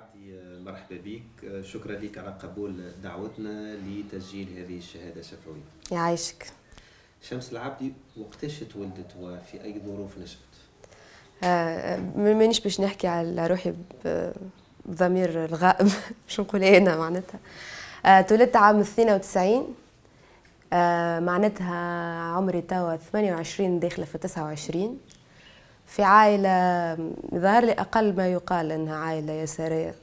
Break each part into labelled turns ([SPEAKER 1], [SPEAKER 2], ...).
[SPEAKER 1] عبدي آه، مرحبا بك آه، شكرا لك على قبول دعوتنا لتسجيل هذه الشهادة الشفوية يعيشك شمس العبدي وقتاش تولدت وفي أي ظروف نشأت؟
[SPEAKER 2] آه, آه، مانيش باش نحكي على روحي بضمير الغائب باش نقول أنا معناتها آه تولدت عام 92 آه معناتها عمري توا 28 داخلة في 29 في عائلة ظهر لي أقل ما يقال إنها عائلة يسارية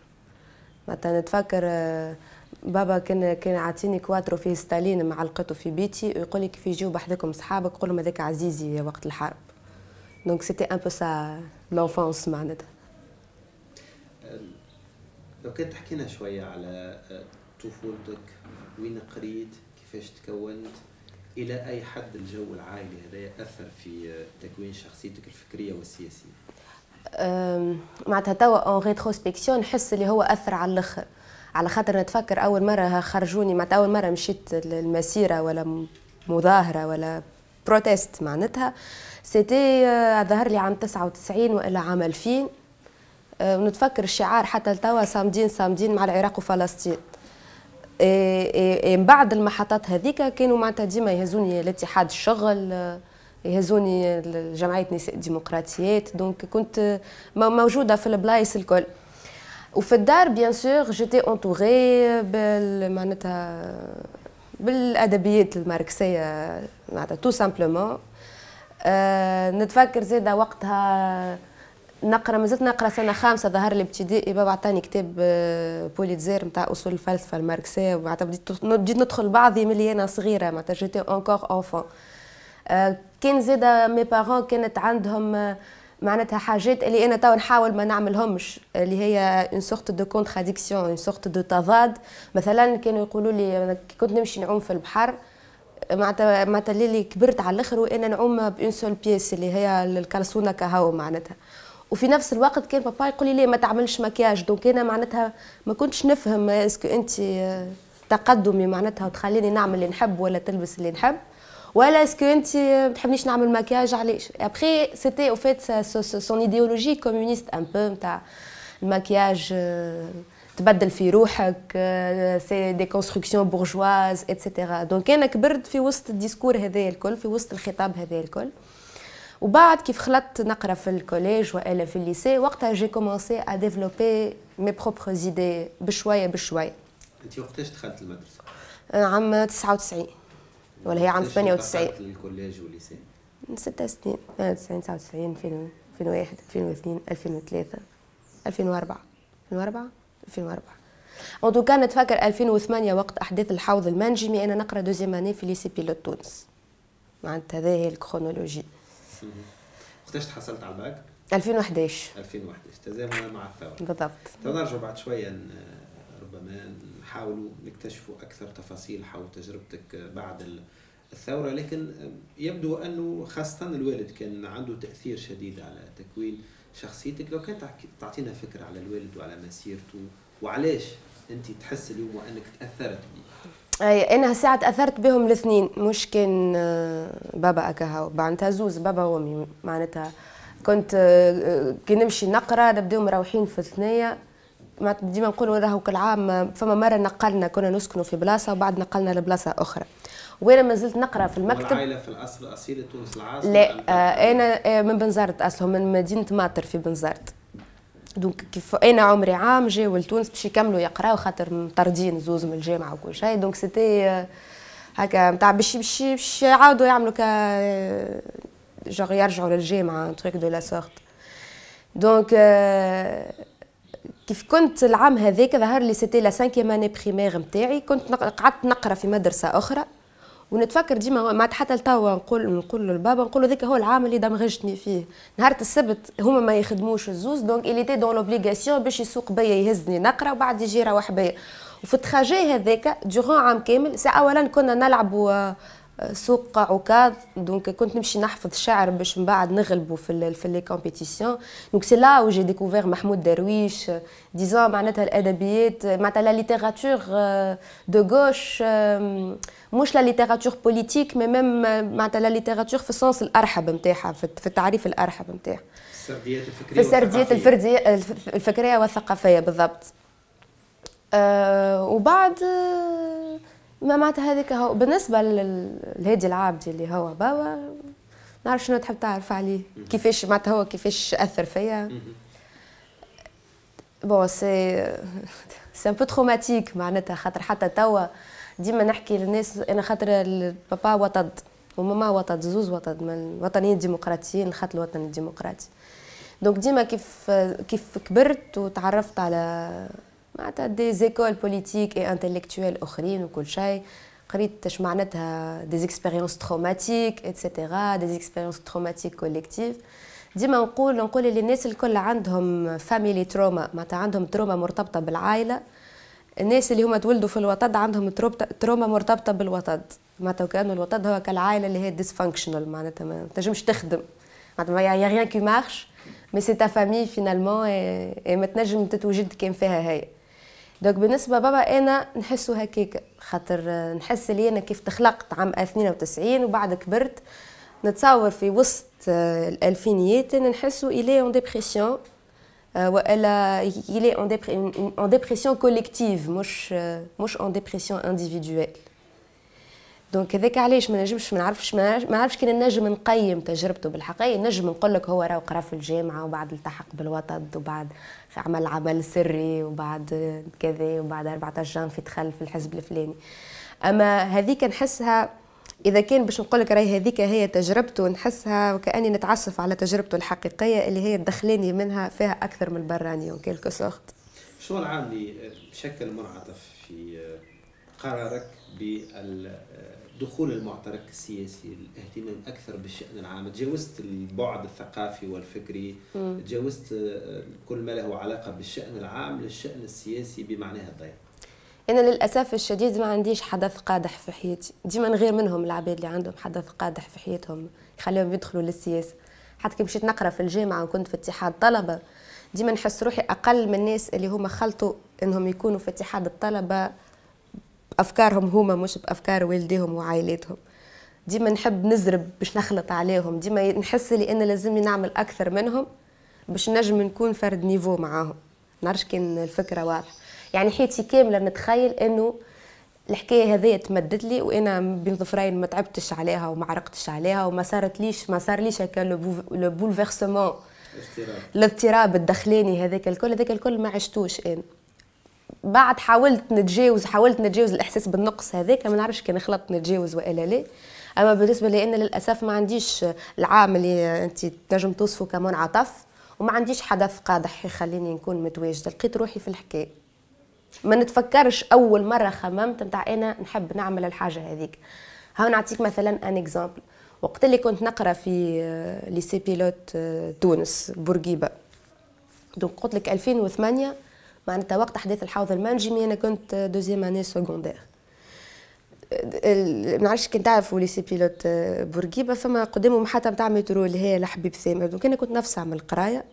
[SPEAKER 2] مثلا نتفكر آه، بابا كان كان عاطيني كواترو فيه ستالين معلقته في بيتي ويقول لي كيف يجيو بحدكم صحابك قول لهم هذاك عزيزي وقت الحرب دونك سيتي ان بو سا لونفونس معناتها
[SPEAKER 1] آه، لو كان تحكينا شويه على آه، طفولتك وين قريت كيفاش تكونت الى اي حد الجو العائلي هذا اثر في تكوين شخصيتك الفكريه والسياسيه؟
[SPEAKER 2] معناتها توا اون ريتروسبكسيون نحس اللي هو اثر على الاخر على خاطر نتفكر اول مره خرجوني معناتها اول مره مشيت للمسيره ولا مظاهره ولا بروتيست معناتها سيتي ظهر لي عام 99 والا عام 2000 ونتفكر الشعار حتى لتوا صامدين صامدين مع العراق وفلسطين من إيه، إيه، إيه، بعد المحطات هذيك كانوا معناتها ديما يهزوني الاتحاد الشغل آه، يهزوني جمعيه نساء ديمقراطيات دونك كنت موجوده في البلايص الكل وفي الدار بيان سور جيتي اونتوري معناتها بالادبيات الماركسيه معناتها تو سامبلومون آه، نتفكر زادا وقتها نقرا مازلت نقرا سنه خامسه ظهر لي ابتدائي بابا عطاني كتاب بوليتزير آه، نتاع اصول الفلسفه الماركسيه ومعناتها بديت ندخل بعضي ملي انا صغيره معناتها جيتي اونكور اونفون آه، كان زاده مي بارون كانت عندهم آه، معناتها حاجات اللي انا توا نحاول ما نعملهمش اللي هي اون سورت دو كونتراديكسيون اون سورت دو تضاد مثلا كانوا يقولوا لي كنت نمشي نعوم في البحر معناتها معناتها اللي كبرت على الاخر وانا نعوم بان سول بيس اللي هي الكالسونه كهو معناتها وفي نفس الوقت كان بابا يقول لي ليه ما تعملش مكياج دونك انا معناتها ما كنتش نفهم اسكو انت آه، تقدمي معناتها وتخليني نعمل اللي نحب ولا تلبس اللي نحب ولا اسكو انت ما تحبنيش نعمل مكياج علاش ابخي سيتي او فيت سون ايديولوجي كومونيست ان بو نتاع المكياج آه، تبدل في روحك سي دي كونستركسيون بورجواز اتسيتيرا دونك انا كبرت في وسط الديسكور هذا الكل في وسط الخطاب هذا الكل وبعد كيف خلطت نقرا في الكوليج والا في الليسي وقتها جي كومونسي ا ديفلوبي مي بروبر زيدي بشويه بشويه
[SPEAKER 1] انت وقتاش دخلت المدرسه
[SPEAKER 2] آه، عام 99 ولا هي عام 98
[SPEAKER 1] الكوليج والليسي
[SPEAKER 2] من ست سنين 98 99 2001 2002 2003 2004 2004 2004 ان توكا نتفكر 2008 وقت احداث الحوض المنجمي انا نقرا دوزيام اني في ليسي بيلوت تونس معناتها هذا هي الكرونولوجي
[SPEAKER 1] وقتاش تحصلت على الباك؟
[SPEAKER 2] 2011
[SPEAKER 1] 2011 تزامنا مع الثوره بالضبط تنرجع بعد شويه آه، ربما نحاولوا نكتشفوا اكثر تفاصيل حول تجربتك بعد الثوره لكن آه، يبدو انه خاصه الوالد كان عنده تاثير شديد على تكوين شخصيتك لو كانت تعطينا فكره على الوالد وعلى مسيرته وعلاش انت تحس اليوم انك تاثرت به
[SPEAKER 2] اي انا ساعة اثرت بهم الاثنين مش كان آه، بابا اكاها معناتها زوز بابا وامي معناتها كنت آه، آه، كي نمشي نقرا نبداو مروحين في الثنيه ديما نقولوا راهو كل عام فما مره نقلنا كنا نسكنوا في بلاصه وبعد نقلنا لبلاصه اخرى وانا ما زلت نقرا في المكتب
[SPEAKER 1] العائله في الاصل اصيله تونس العاصمه لا
[SPEAKER 2] آه انا من بنزرت اصلهم من مدينه ماطر في بنزرت دونك كيف انا عمري عام جاوا لتونس باش يكملوا يقراو خاطر مطردين زوز من الجامعه وكل شيء دونك سيتي آه، هكا نتاع باش باش باش يعاودوا يعملوا ك جوغ يرجعوا للجامعه تريك دو لا سورت دونك آه، كيف كنت العام هذاك ظهر لي سيتي لا 5 اني بريمير نتاعي كنت قعدت نقرا في مدرسه اخرى ونتفكر ديما ما حتى لتوا نقول نقول لبابا نقول له ذاك هو العام اللي دمغجتني فيه نهار السبت هما ما يخدموش الزوز دونك اللي تي دون لوبليغاسيون باش يسوق بيا يهزني نقرا وبعد يجي يروح بيا وفي التراجي هذاك دوغون عام كامل ساعة اولا كنا نلعبوا سوق عكاظ دونك كنت نمشي نحفظ شعر باش من بعد نغلبه في ال في لي كومبيتيسيون دونك سي لا او جي ديكوفير محمود درويش ديزون معناتها الادبيات معناتها لا ليتيراتور دو غوش مش لا ليتيراتور بوليتيك مي ميم معناتها لا ليتيراتور في السونس الارحب نتاعها في التعريف الارحب نتاعها
[SPEAKER 1] السرديات الفكريه في السرديات
[SPEAKER 2] الفكريه والثقافيه بالضبط أه وبعد أه ما معناتها هذيك هو بالنسبه للهادي العابدي اللي هو بابا نعرف شنو تحب تعرف عليه كيفاش معناتها هو كيفاش اثر فيا بون سي سي ان بو تروماتيك معناتها خاطر حتى توا ديما نحكي للناس انا خاطر بابا وطد وماما وطد زوز وطد من الوطنيين الديمقراطيين خاطر الوطن الديمقراطي دونك ديما كيف كيف كبرت وتعرفت على معناتها دي زيكول بوليتيك اي انتلكتويل اخرين وكل شيء قريت اش معناتها دي زيكسبيريونس تروماتيك اتسيتيرا دي زيكسبيريونس تروماتيك كوليكتيف ديما نقول نقول اللي الناس الكل عندهم فاميلي تروما معناتها عندهم تروما مرتبطه بالعائله الناس اللي هما تولدوا في الوطد عندهم تروما مرتبطه بالوطد معناتها كانوا الوطد هو كالعائله اللي هي ديسفانكشنال معناتها ما تنجمش تخدم معناتها يا ريان كي مارش مي سي تا فامي فينالمون اي ما تنجم تتوجد كان فيها هي دونك بالنسبة بابا أنا نحسو هكاك خاطر آه، نحس لي أنا كيف تخلقت عام 92 وبعد كبرت نتصور في وسط آه، الألفينيات أنا نحسو إلي أون ديبريسيون والا الي اون en كوليكتيف مش آه، مش اون dépression individuelle دونك هذاك علاش ما نجمش ما نعرفش ما نعرفش كي نجم نقيم تجربته بالحقيقه نجم نقول لك هو راه قرا في الجامعه وبعد التحق بالوطن وبعد عمل عمل سري وبعد كذا وبعد 14 في دخل في الحزب الفلاني اما هذيك نحسها اذا كان باش نقول لك راهي هذيك هي تجربته نحسها وكاني نتعسف على تجربته الحقيقيه اللي هي دخلاني منها فيها اكثر من البراني وكيلكو سوخت
[SPEAKER 1] شو العام اللي شكل منعطف في قرارك بال دخول المعترك السياسي الاهتمام اكثر بالشان العام تجاوزت البعد الثقافي والفكري تجاوزت آه، كل ما له علاقه بالشان العام للشان السياسي بمعناه الضيق
[SPEAKER 2] انا للاسف الشديد ما عنديش حدث قادح في حياتي ديما نغير منهم العباد اللي عندهم حدث قادح في حياتهم يخليهم يدخلوا للسياسه حتى كي مشيت نقرا في الجامعه وكنت في اتحاد طلبه ديما نحس روحي اقل من الناس اللي هما خلطوا انهم يكونوا في اتحاد الطلبه بافكارهم هما مش بافكار والديهم وعائلاتهم ديما نحب نزرب باش نخلط عليهم ديما نحس لي ان لازمني نعمل اكثر منهم باش نجم نكون فرد نيفو معاهم نعرفش كان الفكره واضحه يعني حياتي كامله نتخيل انه الحكايه هذه تمدد لي وانا بين ظفرين ما تعبتش عليها وما عرقتش عليها وما صارت ليش ما صار ليش هكا لو بولفيرسمون الاضطراب الدخلاني هذاك الكل هذاك الكل ما عشتوش انا بعد حاولت نتجاوز حاولت نتجاوز الاحساس بالنقص هذاك ما نعرفش كان خلط نتجاوز والا لا اما بالنسبه لي انا للاسف ما عنديش العام اللي انت تنجم توصفه كمنعطف وما عنديش حدث قادح يخليني نكون متواجده لقيت روحي في الحكايه ما نتفكرش اول مره خممت نتاع انا نحب نعمل الحاجه هذيك ها نعطيك مثلا ان اكزامبل وقت اللي كنت نقرا في ليسي بيلوت آه، تونس بورقيبه دونك قلت لك 2008 معناتها وقت احداث الحوض المنجمي انا كنت دوزيام اني سكوندير نعرفش كي تعرفوا لي سي بيلوت بورقيبه فما قدامهم حتى نتاع مترو اللي هي الحبيب ثامر دونك انا كنت نفسها من القرايه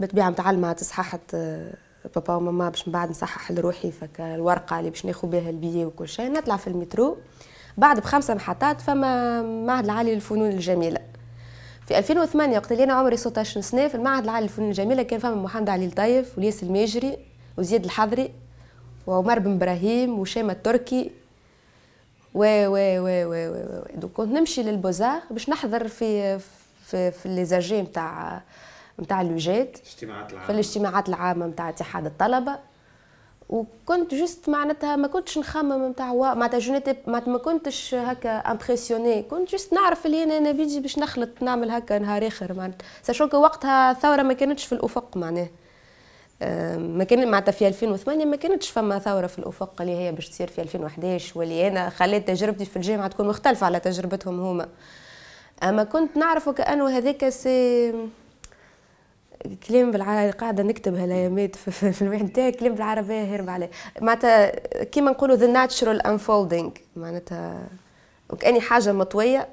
[SPEAKER 2] بالطبيعه متعلمه تصححت آه، بابا وماما باش من بعد نصحح لروحي فك الورقه اللي باش ناخذ بها البيي وكل شيء نطلع في المترو بعد بخمسه محطات فما معهد العالي للفنون الجميله في 2008 وقت اللي انا عمري 16 سنه في المعهد العالي للفنون الجميله كان فما محمد علي الطيف والياس الماجري وزياد الحضري وعمر بن ابراهيم وشيمة التركي و و و و و و كنت نمشي للبوزار باش نحضر في في في ليزاجي نتاع نتاع الوجات في الاجتماعات العامه نتاع اتحاد الطلبه وكنت جست معناتها ما كنتش نخمم نتاع معناتها جونيتي معناتها ما كنتش هكا امبرسيوني كنت جست نعرف اللي انا نبيجي باش نخلط نعمل هكا نهار اخر معناتها ساشون وقتها الثوره ما كانتش في الافق معناها آه، ما كان معناتها في 2008 ما كانتش فما ثوره في الافق اللي هي باش تصير في 2011 واللي انا خليت تجربتي في الجامعه تكون مختلفه على تجربتهم هما اما كنت نعرف كانه هذاك سي كلام بالعربية قاعدة نكتبها هالايامات في الواحد نتاعي كلام بالعربية هرب عليه معناتها كيما نقولوا ذا ناتشرال انفولدينغ معناتها وكأني حاجة مطوية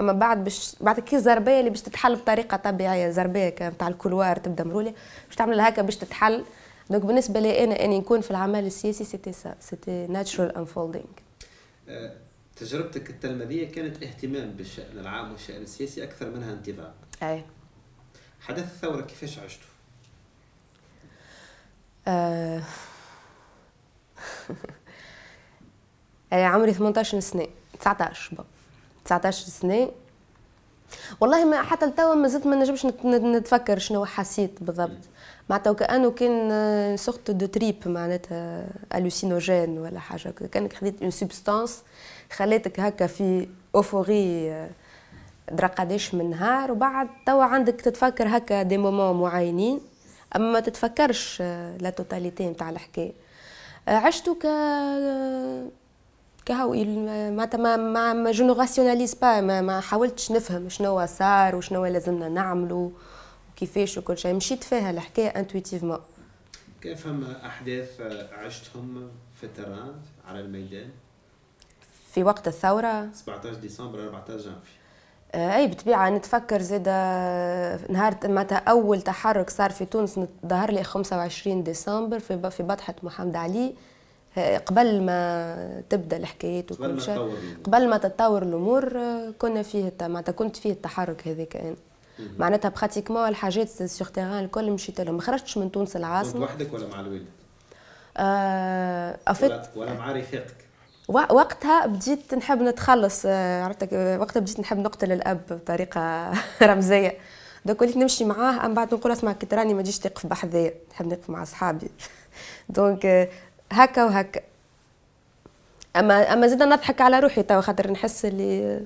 [SPEAKER 2] اما بعد باش بعد كي الزربيه اللي باش تتحل بطريقه طبيعيه زربيه تاع الكولوار تبدا مرولي باش تعمل هكا باش تتحل دونك بالنسبه لي انا اني نكون في العمل السياسي سيتي سا سيتي ناتشورال انفولدينغ
[SPEAKER 1] تجربتك التلمذيه كانت اهتمام بالشان العام والشان السياسي اكثر منها انتظار اي حدث الثوره كيفاش عشتوا؟
[SPEAKER 2] أه... انا عمري 18 سنه 19 بابا 19 سنه والله ما حتى لتوا ما زلت ما نجمش نتفكر شنو حسيت بالضبط معناتها وكانه كان سورت دو تريب معناتها الوسينوجين ولا حاجه كانك خذيت اون سبستانس خليتك هكا في اوفوري آه، درا قداش من نهار وبعد توا عندك تتفكر هكا دي مومون معينين اما ما تتفكرش لا توتاليتي نتاع الحكايه آه، عشتو ك آه، كهو معناتها ما ما ما جو راسيوناليز با ما, ما حاولتش نفهم شنو صار وشنو لازمنا نعملو وكيفاش وكل شيء مشيت فيها الحكايه انتويتيفمون
[SPEAKER 1] كيف هم احداث عشتهم في التران على الميدان
[SPEAKER 2] في وقت الثوره
[SPEAKER 1] 17 ديسمبر 14 جانفي
[SPEAKER 2] آه، اي بطبيعه نتفكر زيدا نهار متى اول تحرك صار في تونس ظهر لي 25 ديسمبر في بطحه محمد علي قبل ما تبدا الحكايات وكل شيء قبل ما تتطور الامور آه، كنا فيه معناتها كنت فيه التحرك هذاك انا معناتها براتيكمون الحاجات سيغ تيغان الكل مشيت لهم ما خرجتش من تونس العاصمه
[SPEAKER 1] وحدك ولا مع الوالد؟
[SPEAKER 2] آه ولا, ولا مع رفاقك؟ وقتها بديت نحب نتخلص آه، عرفتك آه، وقتها بديت نحب نقتل الاب بطريقه رمزيه دوك وليت نمشي معاه ام بعد نقول اسمع كي تراني ما تجيش تقف بحذايا نحب نقف مع اصحابي دونك هكا وهكا اما اما زيد نضحك على روحي توا خاطر نحس اللي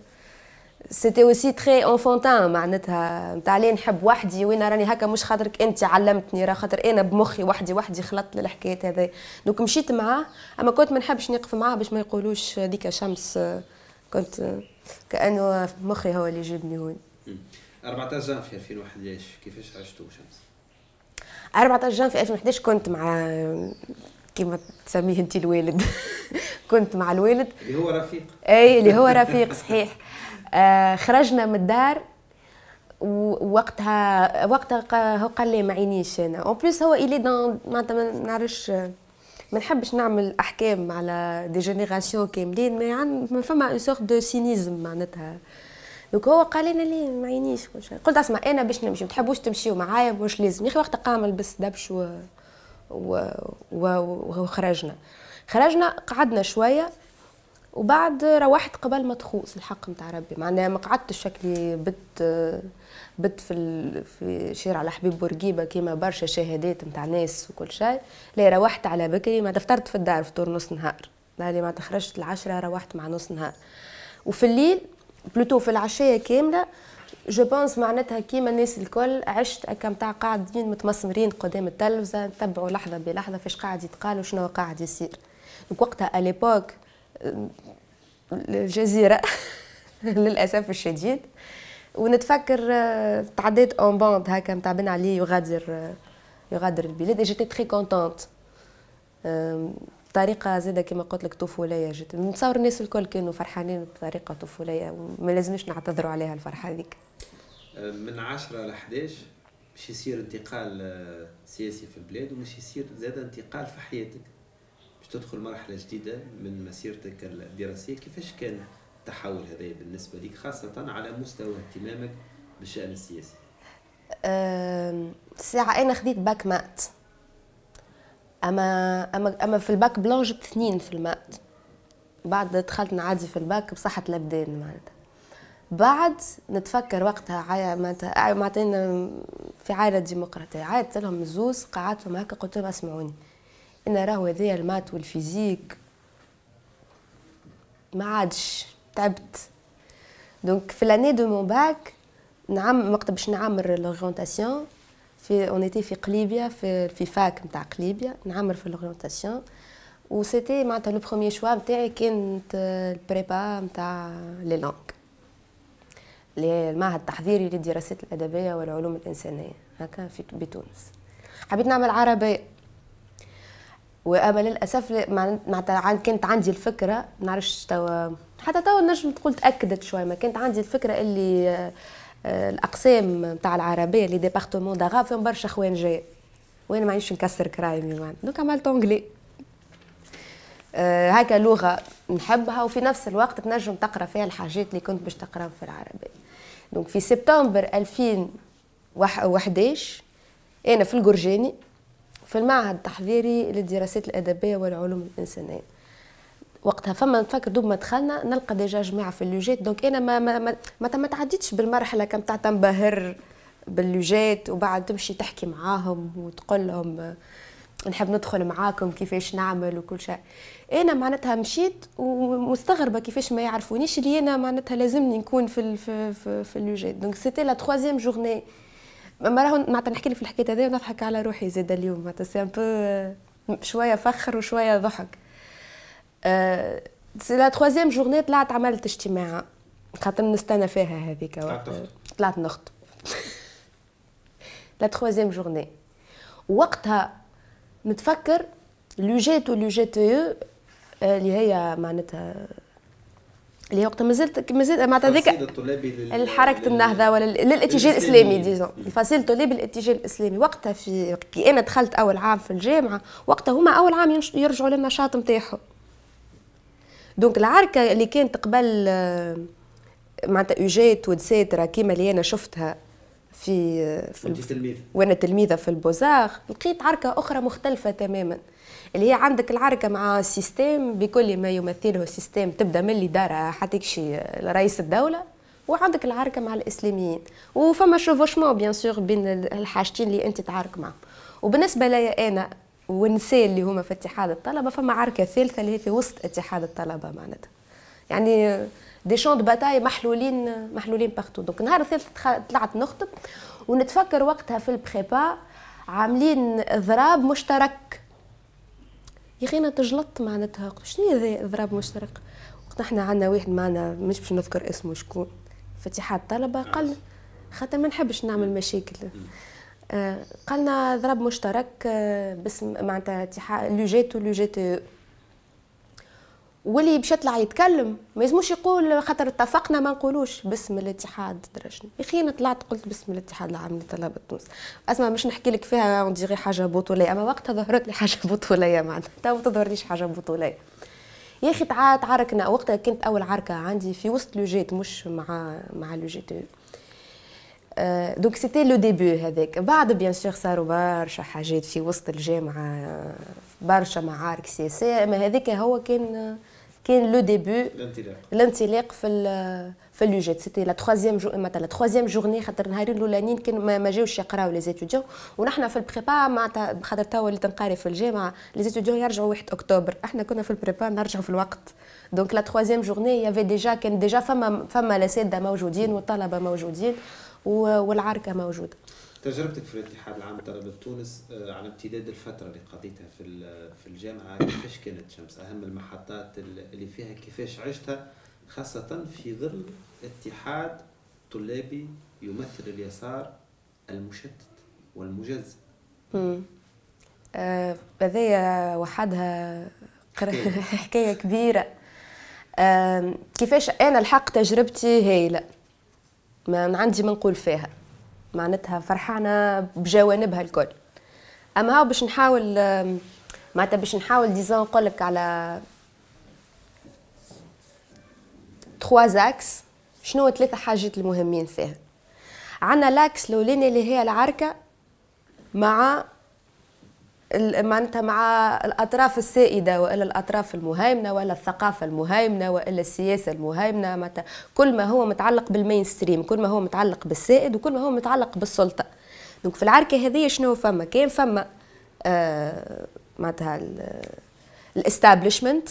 [SPEAKER 2] سيتي اوسي تري انفونتان معناتها نتاع ليه نحب وحدي وين راني هكا مش خاطرك انت علمتني راه خاطر انا بمخي وحدي وحدي خلطت للحكايات هذا دوك مشيت معاه اما كنت ما نحبش نقف معاه باش ما يقولوش ديك شمس كنت كانه مخي هو اللي جبني هون
[SPEAKER 1] 14 جان في 2011 كيفاش عشتوا شمس
[SPEAKER 2] 14 جان في 2011 كنت مع كما تسميه انت الوالد كنت مع الوالد
[SPEAKER 1] اللي هو رفيق اي اللي هو رفيق
[SPEAKER 2] صحيح آه خرجنا من الدار ووقتها وقتها هو قال لي ما عينيش انا اون بليس هو الي دون معناتها ما نعرفش ما نحبش نعمل احكام على دي جينيراسيون كاملين ما فما اون سورت دو سينيزم معناتها دوك هو قال لنا لي ما عينيش قلت اسمع انا باش نمشي ما تحبوش تمشيو معايا مش لازم يا اخي وقت قام لبس دبش و وخرجنا خرجنا قعدنا شويه وبعد روحت قبل ما تخوص الحق نتاع ربي معناها ما قعدتش شكلي بت بت في في شارع الحبيب بورقيبه كيما برشا شهادات نتاع ناس وكل شيء لا روحت على بكري ما دفترت في الدار فطور نص نهار يعني ما تخرجت العشرة روحت مع نص نهار وفي الليل بلوتو في العشيه كامله جو بونس معناتها كيما الناس الكل عشت هكا نتاع قاعدين متمسمرين قدام التلفزه نتبعوا لحظه بلحظه فاش قاعد يتقال وشنو قاعد يصير دونك وقتها اليبوك الجزيره للاسف الشديد ونتفكر تعديت اون بوند هكا نتاع بن علي يغادر يغادر البلاد جيتي تري كونتونت بطريقه زاده كما قلت لك طفوليه جدا نتصور الناس الكل كانوا فرحانين بطريقه طفوليه وما لازمش نعتذروا عليها الفرحه هذيك
[SPEAKER 1] أه، من 10 ل 11 باش يصير انتقال أه، سياسي في البلاد ومش يصير زادة انتقال في حياتك باش تدخل مرحله جديده من مسيرتك الدراسيه كيفاش كان التحول هذا بالنسبه لك خاصه على مستوى اهتمامك بالشان السياسي
[SPEAKER 2] أه ساعة أنا خذيت باك مات اما اما اما في الباك بلون جبت اثنين في الماء بعد دخلت نعدي في الباك بصحة الابدان معناتها بعد نتفكر وقتها عاية معناتها معناتها في عائلة ديمقراطية عيطت لهم الزوز قعدتهم هكا قلت لهم اسمعوني انا راهو هذايا المات والفيزيك ما عادش تعبت دونك في لاني دو مون باك نعم وقت باش نعمر لوغونتاسيون في اون في قليبيا في في فاك نتاع قليبيا نعمر في لوريونتاسيون و سيتي معناتها لو بروميير شوا نتاعي كانت البريبا نتاع لي لونغ المعهد التحضيري للدراسات الادبيه والعلوم الانسانيه هكا في بتونس حبيت نعمل عربيه واما للاسف معناتها كانت عندي الفكره ما نعرفش توا حتى توا نجم تقول تاكدت شويه ما كانت عندي الفكره اللي آه، الاقسام نتاع العربيه لي ديبارتمون دغاب فيهم برشا خوان جاي وانا ما عنديش نكسر كرايمي معناتها دوكا عملت انجلي أه هكا لغه نحبها وفي نفس الوقت تنجم تقرا فيها الحاجات اللي كنت باش تقراهم في العربيه دونك في سبتمبر 2011 انا في الجرجاني في المعهد التحضيري للدراسات الادبيه والعلوم الانسانيه وقتها فما نفكر دوب ما دخلنا نلقى ديجا جماعه في اللوجيت دونك انا ما ما ما, تعديتش بالمرحله كم تاع تنبهر باللوجيت وبعد تمشي تحكي معاهم وتقول لهم نحب ندخل معاكم كيفاش نعمل وكل شيء انا معناتها مشيت ومستغربه كيفاش ما يعرفونيش اللي انا معناتها لازمني نكون في الـ في في, في اللوجيت دونك سيتي لا تخوازيام جورني ما راهو معناتها نحكي لي في الحكايه هذه ونضحك على روحي زاد اليوم معناتها سي ان بو شويه فخر وشويه ضحك سي آه، لا تخوازيام جورني طلعت عملت اجتماع خاطر نستنى فيها هذيك طلعت نخطب لا تخوازيام جورني وقتها نتفكر جيت لوجيت جيت اي آه، اللي هي معناتها اللي هي وقتها مازلت مازلت معناتها هذيك الحركه النهضه ولا للاتجاه الاسلامي ديزون الفصيل الطلاب الاتجاه الاسلامي وقتها في كي انا دخلت اول عام في الجامعه وقتها هما اول عام يرجعوا للنشاط نتاعهم دونك العركه اللي كانت قبل آه، معناتها ونسيت راه كيما اللي انا شفتها في آه، في تلميذ وانا تلميذه في البوزار لقيت عركه اخرى مختلفه تماما اللي هي عندك العركه مع سيستم بكل ما يمثله السيستم تبدا من اللي حتى شي آه، رئيس الدوله وعندك العركه مع الاسلاميين وفما شوفوشمون بيان سور بين الحاجتين اللي انت تعارك معهم وبالنسبه لي انا ونساء اللي هما في اتحاد الطلبه فما عركه ثالثه اللي هي في وسط اتحاد الطلبه معناتها يعني دي شون دو باتاي محلولين محلولين باختو دونك نهار الثالث طلعت نخطب ونتفكر وقتها في البريبا عاملين اضراب مشترك يا اخي انا تجلطت معناتها شنو هذا اضراب مشترك وقت احنا عندنا واحد معنا مش باش نذكر اسمه شكون في اتحاد الطلبه قال خاطر ما نحبش نعمل مشاكل آه، قالنا ضرب مشترك آه، باسم معناتها اتحاد لوجيت ولوجيت واللي باش يطلع يتكلم ما يلزموش يقول خاطر اتفقنا ما نقولوش باسم الاتحاد درجنا يا اخي انا طلعت قلت باسم الاتحاد العام لطلاب تونس اسمع مش نحكي لك فيها ديغي حاجه بطوليه اما وقتها ظهرت لي حاجه بطوليه معناتها تو ما تظهرليش حاجه بطوليه يا اخي تعاركنا وقتها كانت اول عركه عندي في وسط لوجيت مش مع مع لوجيت دونك سيتي لو ديبي هذاك بعد بيان سور صاروا برشا حاجات في وسط الجامعه برشا معارك سياسيه اما هذاك هو كان كان لو ديبي الانطلاق في في اللوجيت سيتي لا تخوازيام جو معناتها لا تخوازيام جورني خاطر النهارين الاولانيين كان ما جاوش يقراو لي زيتوديون ونحن في البريبا معناتها خاطر توا اللي تنقاري في الجامعه لي زيتوديون يرجعوا 1 اكتوبر احنا كنا في البريبا نرجعوا في الوقت دونك لا تخوازيام جورني يافي ديجا كان ديجا فما فما لا ساده موجودين والطلبه موجودين والعركه
[SPEAKER 1] موجوده تجربتك في الاتحاد العام طلبة تونس آه، على امتداد الفترة اللي قضيتها في في الجامعة كيفاش كانت شمس أهم المحطات اللي فيها كيفاش عشتها خاصة في ظل اتحاد طلابي يمثل اليسار المشتت والمجزء
[SPEAKER 2] آه بذية وحدها حكاية كبيرة آه كيفاش أنا الحق تجربتي هايلة ما عندي ما نقول فيها معناتها فرحانه بجوانبها الكل اما هاو باش نحاول معناتها باش نحاول ديزا نقول لك على تخوا زاكس شنو ثلاثة حاجات المهمين فيها عندنا لاكس الاولاني اللي هي العركه مع معناتها مع الاطراف السائده والا الاطراف المهيمنه والا الثقافه المهيمنه والا السياسه المهيمنه معناتها كل ما هو متعلق بالمين ستريم كل ما هو متعلق بالسائد وكل ما هو متعلق بالسلطه دونك في العركه هذه شنو فما كان فما آه معناتها الاستابليشمنت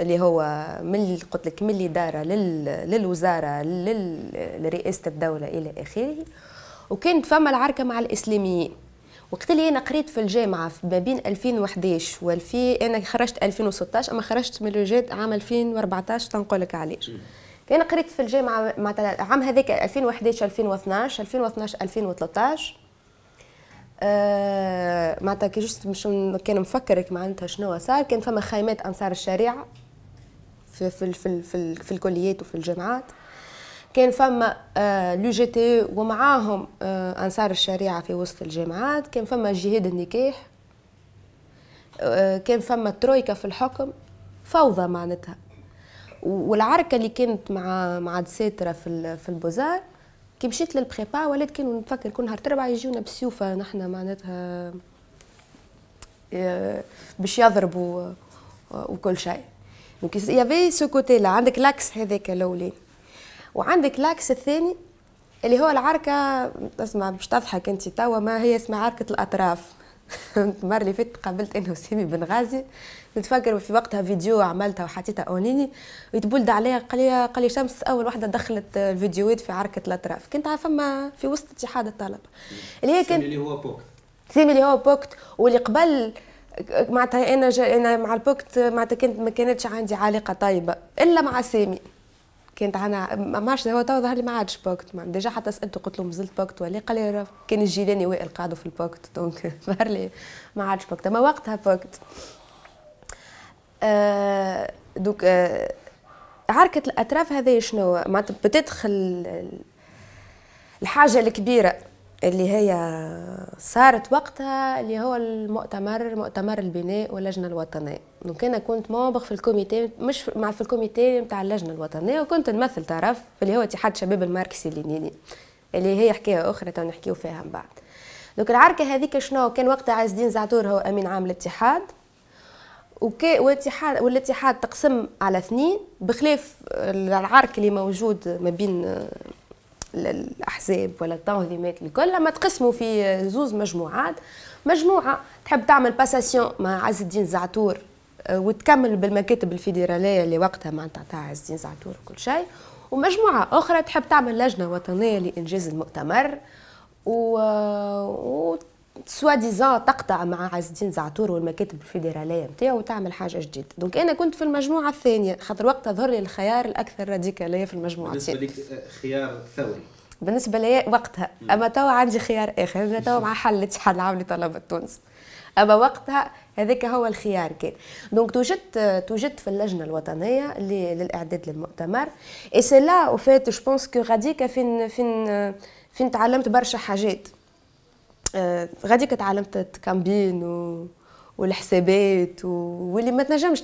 [SPEAKER 2] اللي هو من اللي قلت لك من الاداره للوزاره لرئاسه الدوله الى اخره وكانت فما العركه مع الاسلاميين وقت اللي انا قريت في الجامعه ما بين 2011 و انا خرجت 2016 اما خرجت من الرجال عام 2014 تنقول لك علاش انا قريت في الجامعه مع عام هذاك 2011 2012 2012 2013 آه معناتها كي جست مش كان مفكرك معناتها شنو صار كان فما خيمات انصار الشريعه في في في, في, في الكليات وفي الجامعات كان فما آه، لو جي تي ومعاهم آه، انصار الشريعه في وسط الجامعات كان فما جهاد النكاح آه، كان فما ترويكا في الحكم فوضى معناتها والعركه اللي كانت مع مع دساتره في في البوزار كي مشيت للبريبا ولات كانوا نفكر كل نهار تربع يجيونا بسيوفه نحن معناتها باش يضربوا وكل شيء دونك يافي سو كوتي لا عندك لاكس هذاك الاولاني وعندك لاكس الثاني اللي هو العركه اسمع باش تضحك انت توا ما هي اسمها عركه الاطراف المره اللي فاتت قابلت انا وسامي بن غازي نتفكر في وقتها فيديو عملتها وحطيتها اونيني ويتبولد عليا قال لي قال لي شمس اول واحده دخلت الفيديوهات في عركه الاطراف كنت فما في وسط اتحاد الطلبه اللي هي كان
[SPEAKER 1] اللي هو بوكت
[SPEAKER 2] سامي اللي هو بوكت واللي قبل معناتها انا انا مع البوكت معناتها كنت ما كانتش عندي علاقه طيبه الا مع سامي كانت عنا ما عادش هو توا ظهر لي ما عادش بوكت ما ديجا حتى سالته قلت له مازلت بوكت ولا قال لي كان الجيلاني وائل قاعدوا في البوكت دونك ظهر لي ما عادش بوكت اما وقتها بوكت آه دوك آه، عركه الاطراف هذه شنو معناتها بتدخل الحاجه الكبيره اللي هي صارت وقتها اللي هو المؤتمر مؤتمر البناء واللجنه الوطنيه دونك انا كنت موبخ في الكوميتي مش مع في الكوميتي نتاع اللجنه الوطنيه وكنت نمثل طرف اللي هو اتحاد شباب الماركسي لينيني اللي هي حكايه اخرى تو نحكيو فيها من بعد دونك العركه هذيك شنو كان وقتها عز الدين زعتور هو امين عام الاتحاد وكي والاتحاد والاتحاد تقسم على اثنين بخلاف العرك اللي موجود ما بين الاحزاب ولا التنظيمات الكل لما تقسموا في زوز مجموعات مجموعه تحب تعمل باساسيون مع عز الدين زعتور آه، وتكمل بالمكاتب الفيدراليه اللي وقتها معناتها تاع عز الدين زعتور وكل شيء ومجموعه اخرى تحب تعمل لجنه وطنيه لانجاز المؤتمر و... آه، سوا ديزان تقطع مع عز الدين زعتور والمكاتب الفيدراليه نتاعو وتعمل حاجه جديده دونك انا كنت في المجموعه الثانيه خاطر وقتها ظهر لي الخيار الاكثر راديكاليه في المجموعه الثانيه
[SPEAKER 1] بالنسبه لك آه، خيار ثوري
[SPEAKER 2] بالنسبه لي وقتها اما توا عندي خيار اخر انا توا مع حلت الاتحاد العام طلبه تونس اما وقتها هذاك هو الخيار كان دونك توجدت توجدت في اللجنه الوطنيه للاعداد للمؤتمر اي سي لا وفات جو بونس كو غاديكا فين فين فين تعلمت برشا حاجات آه، غادي كتعلم تكامبين و... والحسابات و... واللي ما تنجمش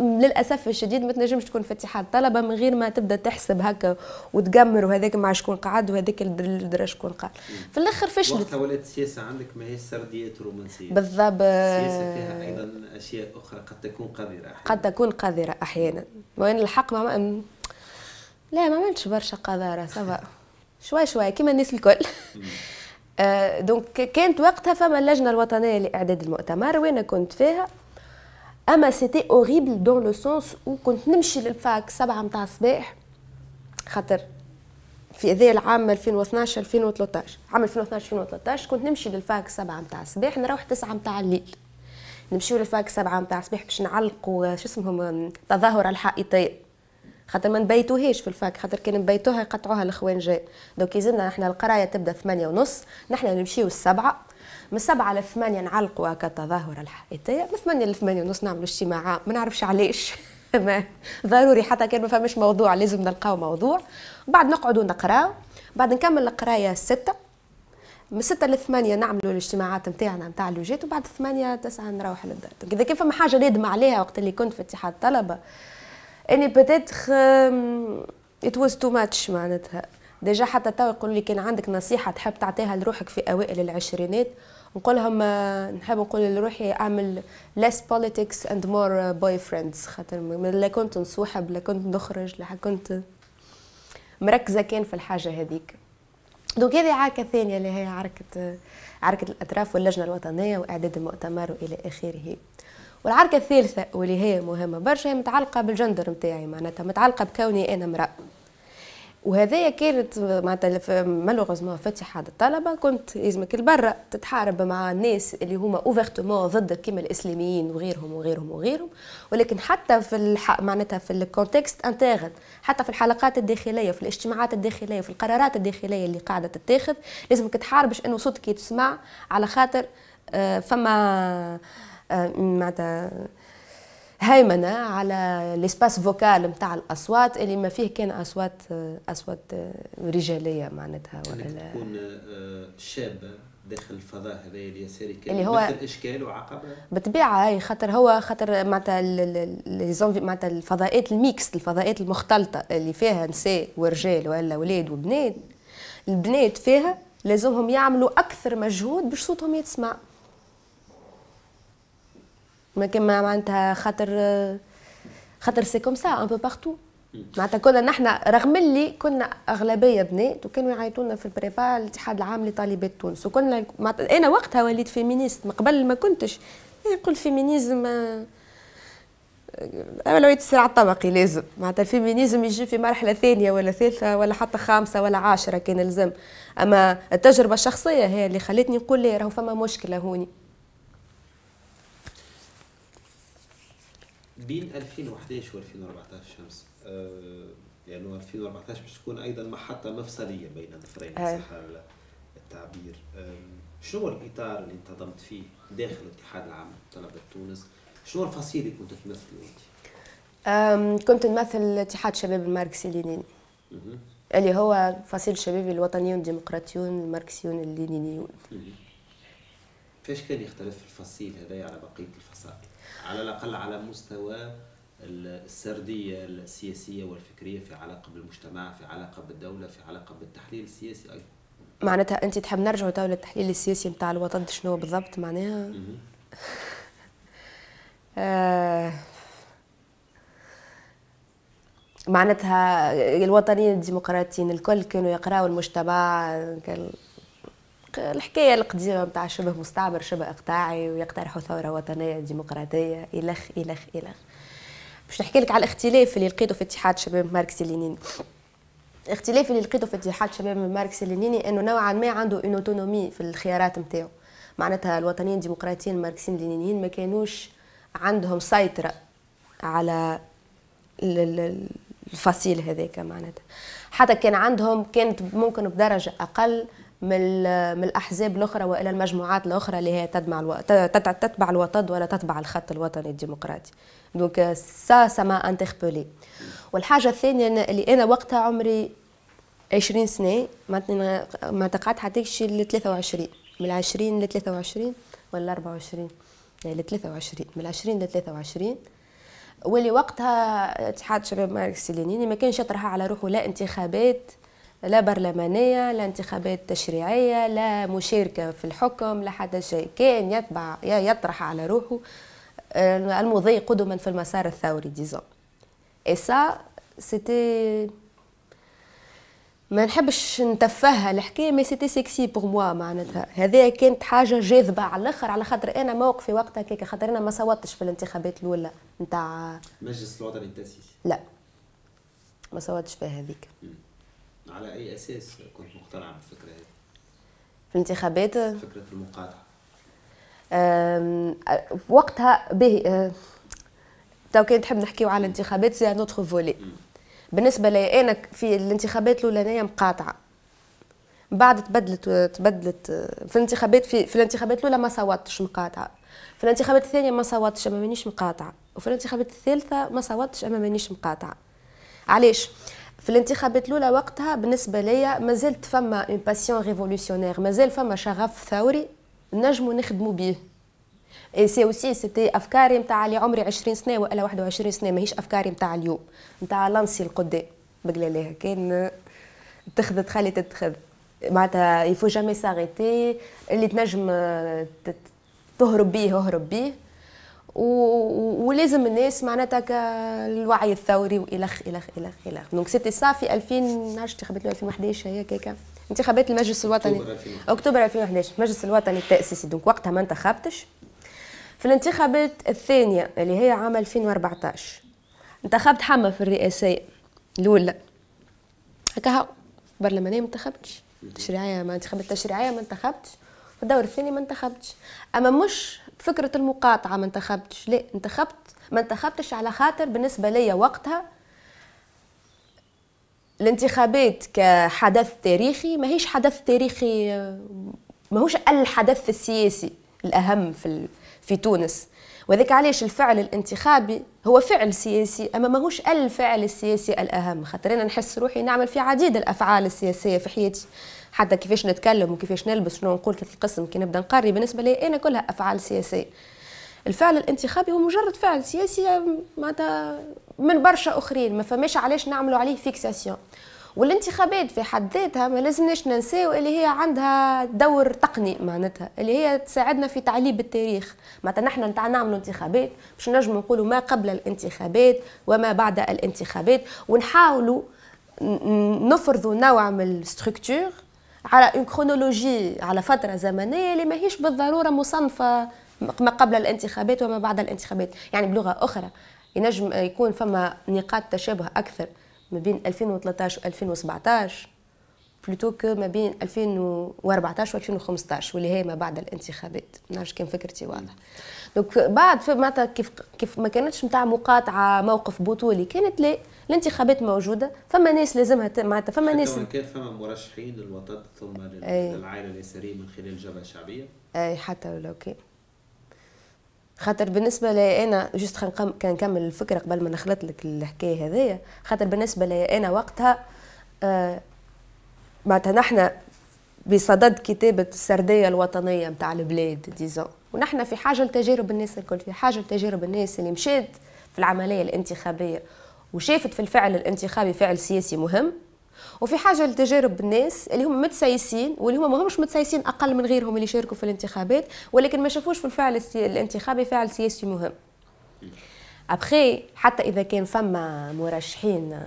[SPEAKER 2] للاسف الشديد ما تنجمش تكون في اتحاد الطلبه من غير ما تبدا تحسب هكا وتقمر وهذاك مع شكون قعد وهذاك الدرا شكون قعد في الاخر فشلت وقتها
[SPEAKER 1] ولات السياسه عندك ماهيش سرديات رومانسيه بالضبط السياسه فيها ايضا اشياء اخرى قد تكون قذره احيانا قد تكون قذره
[SPEAKER 2] احيانا وين الحق ما م... لا ما عملتش برشا قذاره سبا شوي شوي كيما الناس الكل آه، دونك كانت وقتها فما اللجنه الوطنيه لاعداد المؤتمر وانا كنت فيها اما سيتي اوريبل دون لو سونس وكنت كنت نمشي للفاك سبعة متاع الصباح خاطر في هذايا العام 2012 2013 عام 2012 2013 كنت نمشي للفاك سبعة متاع الصباح نروح تسعة متاع الليل نمشيو للفاك سبعة متاع الصباح باش نعلقوا آه، شو اسمهم تظاهر الحائطيه خاطر ما نبيتوهاش في الفاك خاطر كان نبيتوها يقطعوها الاخوان جاي دونك يلزمنا احنا القرايه تبدا ثمانية ونص نحنا نمشيو السبعة من سبعة لثمانية نعلقوا هكا التظاهرة الحقيقية من ثمانية للثمانية ونص نعملوا اجتماعات ما نعرفش علاش ضروري حتى كان ما فماش موضوع لازم نلقاو موضوع بعد نقعدوا نقراو بعد نكمل القرايه ستة من ستة لثمانية نعملوا الاجتماعات نتاعنا نتاع اللوجات وبعد ثمانية تسعة نروح للدار إذا كان فما حاجة نادمه عليها وقت اللي كنت في اتحاد الطلبة اني بتاتخ ات واز تو ماتش معناتها ديجا حتى تو يقول لي كان عندك نصيحه تحب تعطيها لروحك في اوائل العشرينات نقولهم نحب نقول لروحي اعمل less politics and more uh, boyfriends خاطر لا كنت نصوحب لا كنت نخرج لا كنت مركزه كان في الحاجه هذيك دونك هذه عركه ثانيه اللي هي عركه عركه الاطراف واللجنه الوطنيه واعداد المؤتمر والى اخره والعركه الثالثه واللي هي مهمه برشا هي متعلقه بالجندر نتاعي معناتها متعلقه بكوني انا امراه وهذايا كانت معناتها مالوغوزمون فتح عند الطلبه كنت لازمك لبرا تتحارب مع الناس اللي هما اوفرتومون ضدك كيما الاسلاميين وغيرهم وغيرهم وغيرهم ولكن حتى في الح... معناتها في الكونتكست انترن حتى في الحلقات الداخليه في الاجتماعات الداخليه في القرارات الداخليه اللي قاعده تتاخذ لازمك تحارب باش انه صوتك يتسمع على خاطر آه، فما معناتها هيمنه على الاسباس فوكال نتاع الاصوات اللي ما فيه كان اصوات اصوات رجاليه معناتها ولا تكون
[SPEAKER 1] آه، شابه داخل الفضاء هذا اليساري كان اللي هو اشكال وعقبه
[SPEAKER 2] بالطبيعه اي خاطر هو خاطر معناتها معناتها الفضاءات الميكس الفضاءات المختلطه اللي فيها نساء ورجال ولا ولاد وبنات البنات فيها لازمهم يعملوا اكثر مجهود باش صوتهم يتسمع ما كان معناتها خاطر خاطر سي كوم سا ان بو بارتو معناتها كنا نحن رغم اللي كنا اغلبيه بنات وكانوا يعيطوا لنا في البريبا الاتحاد العام لطالبات تونس وكنا انا وقتها وليت فيمينيست من قبل ما كنتش نقول فيمينيزم لو يتسع الطبقي لازم معناتها الفيمينيزم يجي في مرحله ثانيه ولا ثالثه ولا حتى خامسه ولا عاشره كان لازم اما التجربه الشخصيه هي اللي خلتني نقول لي راهو فما مشكله هوني
[SPEAKER 1] بين 2011 و 2014 شمس أه يعني لانه 2014 باش تكون ايضا محطه مفصليه بين الفريق صح التعبير آه، شنو هو الاطار اللي انتظمت فيه داخل الاتحاد العام لطلبه تونس شنو الفصيل اللي كنت تمثله
[SPEAKER 2] انت؟ كنت نمثل اتحاد شباب الماركسي لينيني اللي هو فصيل الشباب الوطنيون الديمقراطيون الماركسيون اللينينيون
[SPEAKER 1] كيفاش كان يختلف الفصيل هذا على بقيه الفصائل؟ على الاقل على مستوى السرديه السياسيه والفكريه في علاقه بالمجتمع في علاقه بالدوله في علاقه بالتحليل السياسي ايضا
[SPEAKER 2] معناتها انت تحب نرجعوا تو للتحليل السياسي نتاع الوطن شنو بالضبط معناها آه. معناتها الوطنيين الديمقراطيين الكل كانوا يقراوا المجتمع كان الحكايه القديمه نتاع شبه مستعمر شبه اقطاعي ويقترحوا ثوره وطنيه ديمقراطيه الخ الخ الخ باش نحكي لك على الاختلاف اللي لقيته في اتحاد شباب ماركسي لينيني الاختلاف اللي لقيته في اتحاد شباب ماركسي لينيني انه نوعا ما عنده اون اوتونومي في الخيارات نتاعو معناتها الوطنيين الديمقراطيين الماركسيين لينينيين ما كانوش عندهم سيطره على الفصيل هذاك معناتها حتى كان عندهم كانت ممكن بدرجه اقل من من الأحزاب الأخرى وإلى المجموعات الأخرى اللي هي تدمع الو... تتبع الوطد ولا تتبع الخط الوطني الديمقراطي دونك سا سما انتربولي والحاجة الثانية اللي أنا وقتها عمري 20 سنة معناتها ما قعدت حتى شي ل 23 من 20 ل 23 ولا 24 يعني ل 23 من 20 ل 23 واللي وقتها اتحاد شباب ماركس السلينيني ما كانش يطرحها على روحه لا انتخابات لا برلمانية لا انتخابات تشريعية لا مشاركة في الحكم لا حتى شيء كان يتبع يطرح على روحه آه، المضي قدما في المسار الثوري ديزون اي سا سيتي ما نحبش نتفهها الحكايه مي سيتي سيكسي بور موا معناتها هذه كانت حاجه جاذبه على الاخر على خاطر انا موقفي وقتها كيك خاطر انا ما صوتش في الانتخابات الاولى نتاع
[SPEAKER 1] المجلس الوطني التاسيسي
[SPEAKER 2] لا ما صوتش في هذيك
[SPEAKER 1] على أي أساس كنت مقتنعة بالفكرة هذه؟ في الانتخابات؟ فكرة المقاطعة
[SPEAKER 2] وقتها باهي أه، تو كان تحب نحكيو على الانتخابات سي نوتخ فولي بالنسبه لي انا في الانتخابات الاولانيه مقاطعه بعد تبدلت تبدلت أه، في الانتخابات في, في الانتخابات الاولى ما صوتش مقاطعه في الانتخابات الثانيه ما صوتش اما مانيش مقاطعه وفي الانتخابات الثالثه ما صوتش اما مانيش مقاطعه علاش في الانتخابات الاولى وقتها بالنسبه ليا مازالت فما اون باسيون ريفولوسيونير مازال فما شغف ثوري نجمو نخدمو بيه اي سي اوسي سيتي افكاري نتاع اللي عمري 20 سنه ولا 21 سنه ماهيش افكاري نتاع اليوم نتاع لانسي القدام بقلاليها كان تخذ تخلي تتخذ معناتها يفو جامي ساغيتي اللي تنجم تهرب بيه اهرب بيه ولازم الناس معناتها الوعي الثوري والخ الخ الخ الخ دونك سيتي سا في 2000 نعرفش انتخابات 2011 هي كيكا انتخابات المجلس الوطني اكتوبر 2011 المجلس الوطني التاسيسي دونك وقتها ما انتخبتش في الانتخابات الثانيه اللي هي عام 2014 انتخبت حما في الرئاسيه الاولى هكا برلمانيه ما انتخبتش تشريعيه ما انتخبت تشريعيه ما انتخبتش في الدور الثاني ما انتخبتش اما مش فكره المقاطعه ما انتخبتش ليه انتخبت ما انتخبتش على خاطر بالنسبه ليا وقتها الانتخابات كحدث تاريخي ماهيش حدث تاريخي ماهوش الحدث السياسي الاهم في في تونس وذلك علاش الفعل الانتخابي هو فعل سياسي اما ماهوش الفعل السياسي الاهم خاطر انا نحس روحي نعمل في عديد الافعال السياسيه في حياتي حتى كيفاش نتكلم وكيفاش نلبس شنو نقول في القسم كي نبدا نقري بالنسبه لي انا كلها افعال سياسيه الفعل الانتخابي هو مجرد فعل سياسي معناتها من برشا اخرين ما فماش علاش نعملوا عليه فيكساسيون والانتخابات في حد ذاتها ما لازمناش ننساو اللي هي عندها دور تقني معناتها اللي هي تساعدنا في تعليب التاريخ معناتها نحن نتاع نعملوا انتخابات باش نجموا نقولوا ما قبل الانتخابات وما بعد الانتخابات ونحاولوا نفرضوا نوع من الستركتور على اون كرونولوجي على فتره زمنيه اللي ماهيش بالضروره مصنفه ما قبل الانتخابات وما بعد الانتخابات يعني بلغه اخرى ينجم يكون فما نقاط تشابه اكثر ما بين 2013 و 2017 بلوتو كو ما بين 2014 و 2015 واللي هي ما بعد الانتخابات نعرفش كان فكرتي واضحه دونك بعد في معناتها كيف كيف ما كانتش نتاع مقاطعه موقف بطولي كانت لا الانتخابات موجوده فما ناس لازمها معناتها فما ناس وان
[SPEAKER 1] كان فما مرشحين للوطن ثم إيه. للعائله اليساريه من خلال الجبهه الشعبيه
[SPEAKER 2] اي حتى ولو كان خاطر بالنسبه لي انا جست كنكمل الفكره قبل ما نخلط لك الحكايه هذيا خاطر بالنسبه لي انا وقتها إيه، معناتها نحن بصدد كتابه السرديه الوطنيه نتاع البلاد ديزون ونحن في حاجه لتجارب الناس الكل في حاجه لتجارب الناس اللي مشات في العمليه الانتخابيه وشافت في الفعل الانتخابي فعل سياسي مهم وفي حاجه لتجارب الناس اللي هم متسيسين واللي هم ماهمش متسيسين اقل من غيرهم اللي شاركوا في الانتخابات ولكن ما شافوش في الفعل الانتخابي فعل سياسي مهم ابخي حتى اذا كان فما مرشحين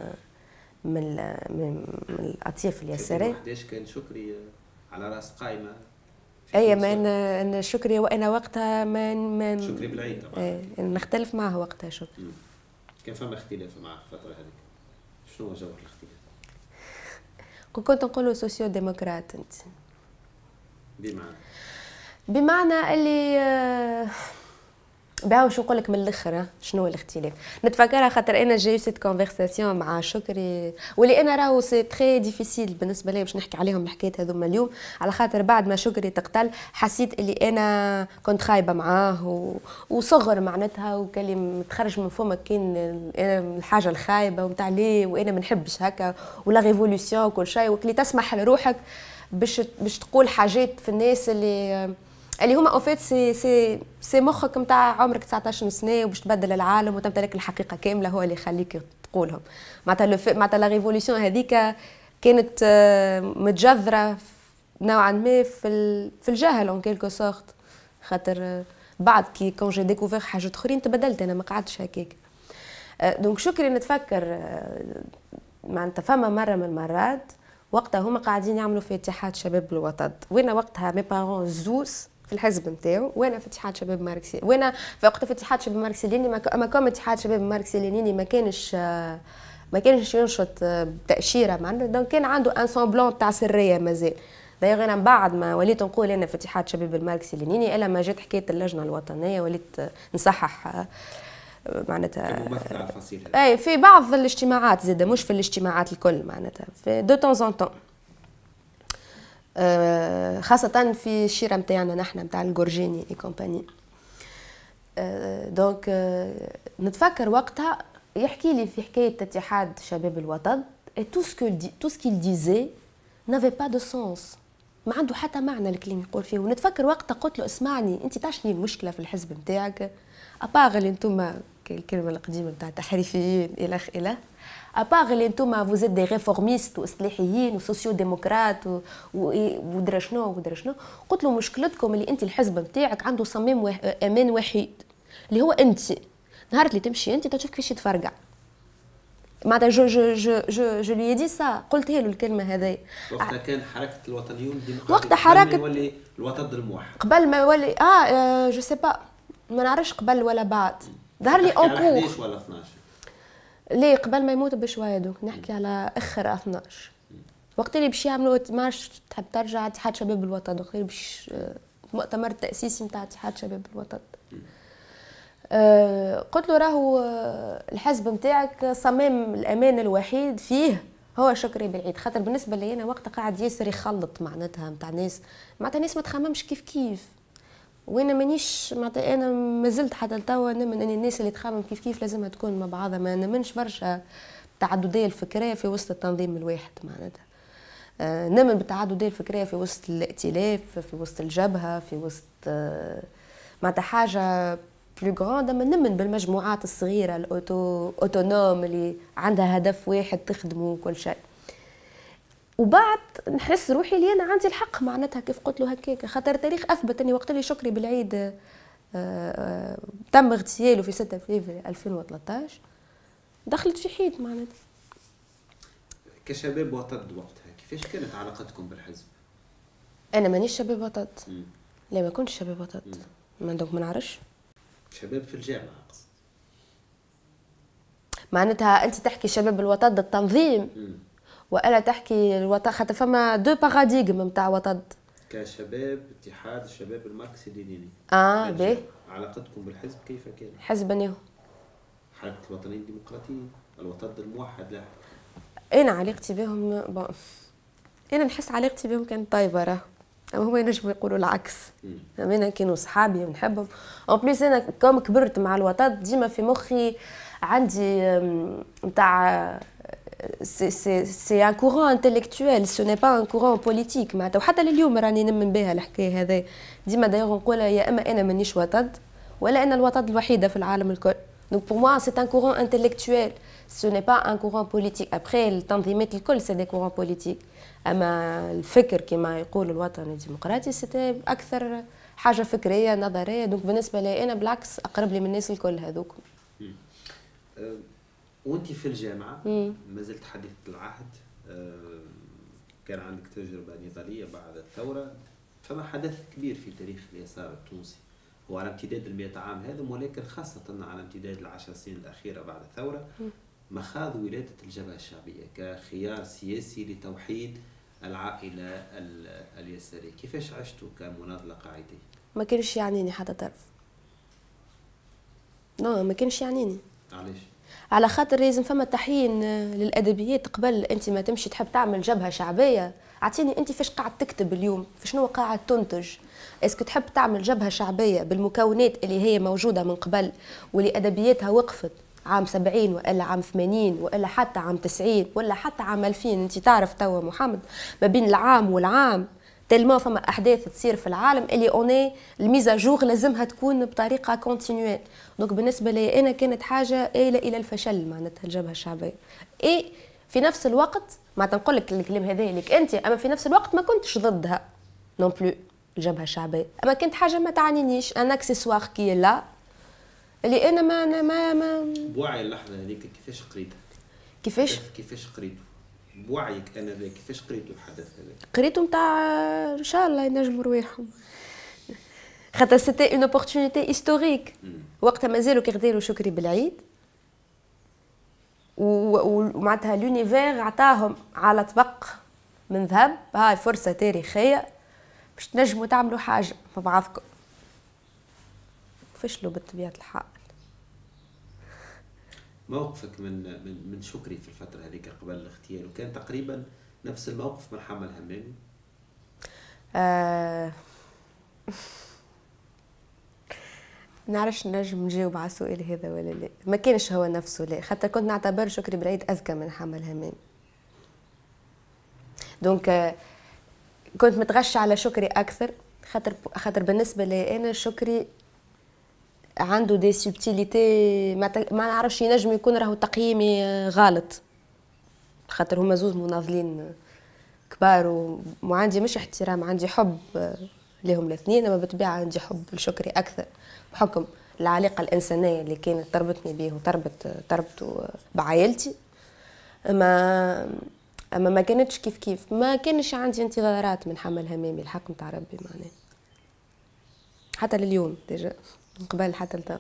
[SPEAKER 1] من من الاطياف اليساريه كان شكري على راس قائمه اي ما
[SPEAKER 2] انا شكري وانا وقتها ما ما شكري بالعين طبعا ايه نختلف معه وقتها شكري
[SPEAKER 1] كان فما اختلاف معه الفتره هذيك شنو هو جوهر الاختلاف؟
[SPEAKER 2] كنت نقولوا سوسيو ديموكرات انت بمعنى بمعنى اللي آه، بها واش نقول لك من الاخر شنو الاختلاف نتفكرها خاطر انا جاي سيت كونفرساسيون مع شكري واللي انا راهو سي تري ديفيسيل بالنسبه لي باش نحكي عليهم الحكايات هذوما اليوم على خاطر بعد ما شكري تقتل حسيت اللي انا كنت خايبه معاه و... وصغر معناتها وكلم تخرج من فمك كان الحاجه الخايبه ومتاع ليه وانا ما نحبش هكا ولا ريفولوسيون وكل شيء وكلي تسمح لروحك باش باش تقول حاجات في الناس اللي اللي هما اوفيت سي سي سي مخك نتاع عمرك 19 سنه وباش تبدل العالم وتمتلك الحقيقه كامله هو اللي يخليك تقولهم معناتها معناتها لا ريفولوسيون هذيك كانت آه، متجذره نوعا ما في في الجهل اون كيلكو سورت خاطر آه، بعد كي كون جي ديكوفير حاجات اخرين تبدلت انا ما قعدتش هكاك دونك آه، شكري نتفكر معناتها فما مره من المرات وقتها هما قاعدين يعملوا في اتحاد شباب الوطد وانا وقتها مي بارون زوز في الحزب نتاعو وانا في اتحاد شباب ماركسي وانا في وقت في اتحاد شباب ماركسي لاني ما كان اتحاد شباب ماركسي لاني ما كانش ما كانش ينشط بتاشيره آه، معناتها دونك كان عنده ان سومبلون تاع سريه مازال دايوغ انا بعد ما وليت نقول انا في اتحاد شباب الماركسي لينيني الا ما جات حكايه اللجنه الوطنيه وليت نصحح آه، معناتها اي في بعض الاجتماعات زاده مش في الاجتماعات الكل معناتها في دو طون زون آه، خاصة في الشيرة متاعنا نحن متاع الجورجيني اي كومباني دونك نتفكر وقتها يحكي لي في حكاية اتحاد شباب الوطن اي تو سكو تو سكيل ديزي نافي با دو سونس ما عنده حتى معنى الكلام يقول فيه ونتفكر وقتها قلت له اسمعني انت تعرف المشكله في الحزب نتاعك اباغ اللي انتم الكلمه القديمه نتاع التحريفيين الخ إلخ. vous اللي des réformistes دي ريفورميست واصلاحيين وسوسيو ديمقراط ou شنو ou شنو قلت له مشكلتكم اللي انت الحزب نتاعك عنده صميم امان وحيد اللي هو انت نهار اللي تمشي انت تشوف كيفاش يتفرقع معناتها جو جو جو جو جو لي دي سا قلتها له الكلمه هذه
[SPEAKER 1] وقتها كان حركه الوطنيون الديمقراطيه وقتها حركه يولي الوطن الموحد
[SPEAKER 2] قبل ما يولي اه, آه جو سي با ما نعرفش قبل ولا بعد ظهر لي اون كور ولا 12 ليه قبل ما يموت بشويه دوك نحكي على اخر 12 وقت اللي باش يعملوا مارش تحب ترجع اتحاد شباب الوطن وقت اللي باش المؤتمر آه، التاسيسي نتاع اتحاد شباب الوطن آه، قلت له راهو آه، الحزب نتاعك صمام الامان الوحيد فيه هو شكري بالعيد خاطر بالنسبه لي انا وقتها قاعد ياسر يخلط معناتها نتاع ناس معناتها ناس ما تخممش كيف كيف وانا مانيش معناتها انا مازلت حتى لتوا نمن ان الناس اللي تخمم كيف كيف لازمها تكون مع بعضها ما نمنش برشا التعدديه الفكريه في وسط التنظيم الواحد معناتها آه، نمن بالتعدديه الفكريه في وسط الائتلاف في وسط الجبهه في وسط آه، معناتها حاجه بلو غراند اما نمن بالمجموعات الصغيره الاوتو اوتونوم اللي عندها هدف واحد تخدمه كل شيء وبعد نحس روحي لي انا عندي الحق معناتها كيف قلت له هكاك خاطر التاريخ اثبت اني وقت اللي شكري بالعيد آه، آه، تم اغتياله في 6 فيفري 2013 دخلت في حيط معناتها
[SPEAKER 1] كشباب وطد وقتها كيفاش كانت علاقتكم بالحزب؟
[SPEAKER 2] انا مانيش شباب وطد لا ما كنتش شباب وطد ما دونك ما نعرفش
[SPEAKER 1] شباب في الجامعه اقصد
[SPEAKER 2] معناتها انت تحكي شباب الوطد التنظيم مم. والا تحكي الوطا خاطر فما دو باراديغم نتاع وطد
[SPEAKER 1] كشباب اتحاد الشباب الماركسي ليني اه باهي علاقتكم بالحزب كيف كان؟ حزب انه حركه الوطنيين الديمقراطيين الوطد الموحد له
[SPEAKER 2] انا علاقتي بهم بون انا نحس علاقتي بهم كانت طيبه راه اما هما ينجموا يقولوا العكس اما انا كانوا صحابي ونحبهم اون بليس انا كوم كبرت مع الوطد ديما في مخي عندي نتاع سي ان كورون انتلكتويل سو ني با ان كورون بوليتيك معناتها وحتى لليوم راني نمن بها الحكايه هذا ديما دايوغ نقولها يا اما انا مانيش وطد ولا انا الوطد الوحيده في العالم الكل دونك بور موا سي ان كورون انتلكتويل سو ني با ان كورون بوليتيك ابخي التنظيمات الكل سي دي كورون بوليتيك اما الفكر كما يقول الوطن الديمقراطي سي اكثر حاجه فكريه نظريه دونك بالنسبه لي انا بالعكس اقرب لي من الناس الكل هذوك
[SPEAKER 1] وانت في الجامعه ما زلت حديثه العهد آه، كان عندك تجربه نضاليه بعد الثوره فما حدث كبير في تاريخ اليسار التونسي وعلى امتداد المئة عام هذا ولكن خاصة على امتداد العشر سنين الأخيرة بعد الثورة مخاض ولادة الجبهة الشعبية كخيار سياسي لتوحيد العائلة اليسارية كيفاش عشتوا كمناضلة قاعدية؟
[SPEAKER 2] ما كانش يعنيني حتى طرف لا ما كانش يعنيني علاش؟ على خاطر لازم فما تحيين آه، للادبيات قبل انت ما تمشي تحب تعمل جبهه شعبيه اعطيني انت فاش قاعد تكتب اليوم فشنو قاعد تنتج اسكو تحب تعمل جبهه شعبيه بالمكونات اللي هي موجوده من قبل واللي ادبياتها وقفت عام 70 والا عام 80 والا حتى عام 90 ولا حتى عام 2000 انت تعرف توا محمد ما بين العام والعام تلما فما احداث تصير في العالم اللي اوني الميزا جوغ لازمها تكون بطريقه كونتينيوال دونك بالنسبه لي انا كانت حاجه إلى الى الفشل معناتها الجبهه الشعبيه اي في نفس الوقت ما تنقول لك الكلام هذا لك انت اما في نفس الوقت ما كنتش ضدها نون بلو الجبهه الشعبيه اما كانت حاجه ما تعنينيش ان اكسسوار كي لا اللي انا ما ما ما
[SPEAKER 1] بوعي اللحظه هذيك كيفاش قريتها كيفاش كيفاش قريتها بوعيك انا ذاك كيفاش قريتوا الحدث هذا؟
[SPEAKER 2] قريتوا نتاع ان شاء الله ينجموا رواحهم خاطر سيتي اون اوبورتونيتي هيستوريك وقتها مازالوا كيغديروا شكري بالعيد ومعناتها لونيفير عطاهم على طبق من ذهب هاي فرصة تاريخية باش تنجموا تعملوا حاجة مع بعضكم فشلوا بطبيعة الحال
[SPEAKER 1] موقفك من من من شكري في الفتره هذيك قبل الاغتيال وكان تقريبا نفس الموقف من حمل همامي
[SPEAKER 2] آه... نعرفش نجم نجاوب على السؤال هذا ولا لا ما كانش هو نفسه لا خاطر كنت نعتبر شكري بالعيد اذكى من حمل همامي دونك آه، كنت متغشة على شكري اكثر خاطر خاطر بالنسبه لي انا شكري عنده دي سبتيليتي ما, ت... ما نعرفش ينجم يكون راهو تقييمي آه، غلط خاطر هما زوز مناضلين آه، كبار وعندي مش احترام عندي حب آه، لهم الاثنين اما بالطبيعه عندي حب لشكري اكثر بحكم العلاقه الانسانيه اللي كانت تربطني بيه وتربط تربطه بعائلتي اما اما ما كانتش كيف كيف ما كانش عندي انتظارات من حمل همامي الحق نتاع ربي معناه حتى لليوم ديجا من قبل حتى لتا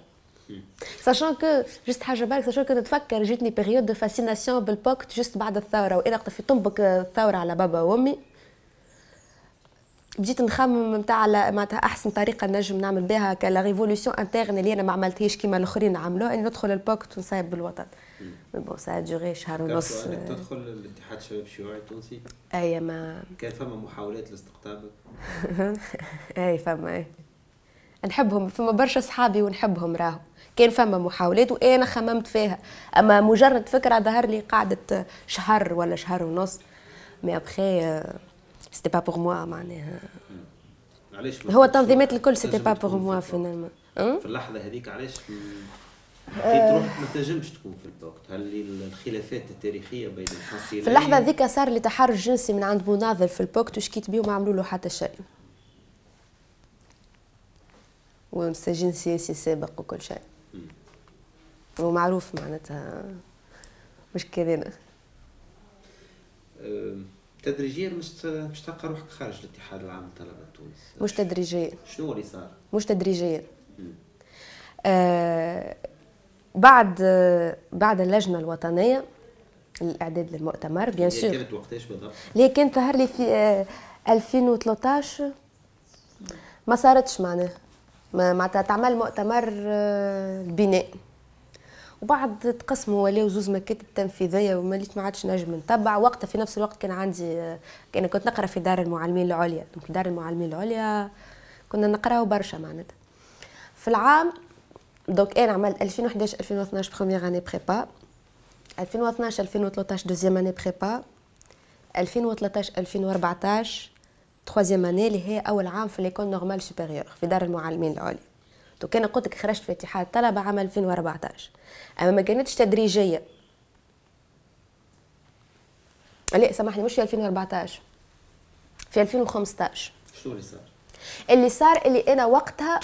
[SPEAKER 2] ساشون كو جست حاجه بالك ساشون كو نتفكر جاتني بيريود دو فاسيناسيون بالبوكت جست بعد الثوره وانا وقت في طنبك الثوره على بابا وامي بديت نخمم نتاع معناتها احسن طريقه نجم نعمل بها كلا ريفولوسيون انترن اللي انا ما عملتهاش كيما الاخرين عملوه اني ندخل البوكت ونصايب بالوطن بون سا دوري شهر ونص تدخل
[SPEAKER 1] الاتحاد الشباب الشيوعي التونسي اي ما كان فما محاولات لاستقطابك
[SPEAKER 2] اي فما اي نحبهم فما برشا صحابي ونحبهم راهو كان فما محاولات وانا خممت فيها اما مجرد فكره ظهر لي قعدت شهر ولا شهر ونص مي ابخي سيتي با بور موا معناها
[SPEAKER 1] علاش هو التنظيمات الكل سيتي با بور موا في اللحظه هذيك علاش آه. روحك ما تنجمش تكون في الوقت هل الخلافات التاريخيه بين الفصيلين في اللحظه هذيك
[SPEAKER 2] صار لي تحرش جنسي من عند مناضل في البوكت وشكيت بيه وما عملوا له حتى شيء ومستجين سياسي سابق وكل شيء ومعروف معناتها مش كذينا
[SPEAKER 1] تدريجيا مش تلقى روحك خارج الاتحاد العام للطلبه التونسي مش تدريجيا شنو اللي صار؟
[SPEAKER 2] مش تدريجيا آه بعد آه بعد اللجنه الوطنيه الاعداد للمؤتمر بيان سور
[SPEAKER 1] كانت وقتاش بالضبط؟
[SPEAKER 2] اللي كانت ظهر لي في آه 2013 ما صارتش معناها معناتها تعمل مؤتمر البناء آه، وبعد تقسموا ولا زوز مكاتب تنفيذيه وما ليش ما عادش نجم نتبع وقتها في نفس الوقت كان عندي كان آه، يعني كنت نقرا في دار المعلمين العليا في دار المعلمين العليا كنا نقراو برشا معناتها في العام دونك انا عملت 2011 2012 بروميير اني بريبا 2012 2013 دوزيام اني بريبا 2013 2014 تخوازيام اني اللي هي اول عام في ليكول نورمال سوبيريور في دار المعلمين العليا دوك انا قلت لك خرجت في اتحاد الطلبه عام 2014 اما ما كانتش تدريجيه لا سامحني مش في 2014 في 2015 شنو اللي صار؟ اللي صار اللي انا وقتها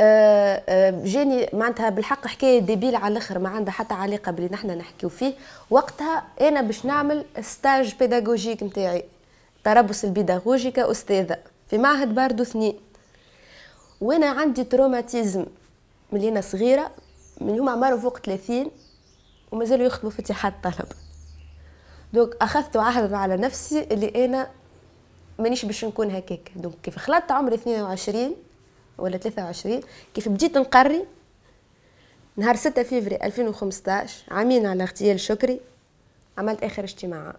[SPEAKER 2] آه، آه، جاني معناتها بالحق حكايه ديبيل على الاخر ما عندها حتى علاقه باللي نحن نحكيو فيه وقتها انا باش نعمل ستاج بيداغوجيك نتاعي التربص البيداغوجي كأستاذة في معهد باردو اثنين وأنا عندي تروماتيزم من أنا صغيرة من يوم عمرهم فوق 30 ومازالوا يخطبوا في اتحاد الطلبة دوك أخذت عهد على نفسي اللي أنا مانيش باش نكون هكاك دونك كيف خلطت عمري 22 ولا 23 كيف بديت نقري نهار 6 فيفري 2015 عامين على اغتيال شكري عملت اخر اجتماعات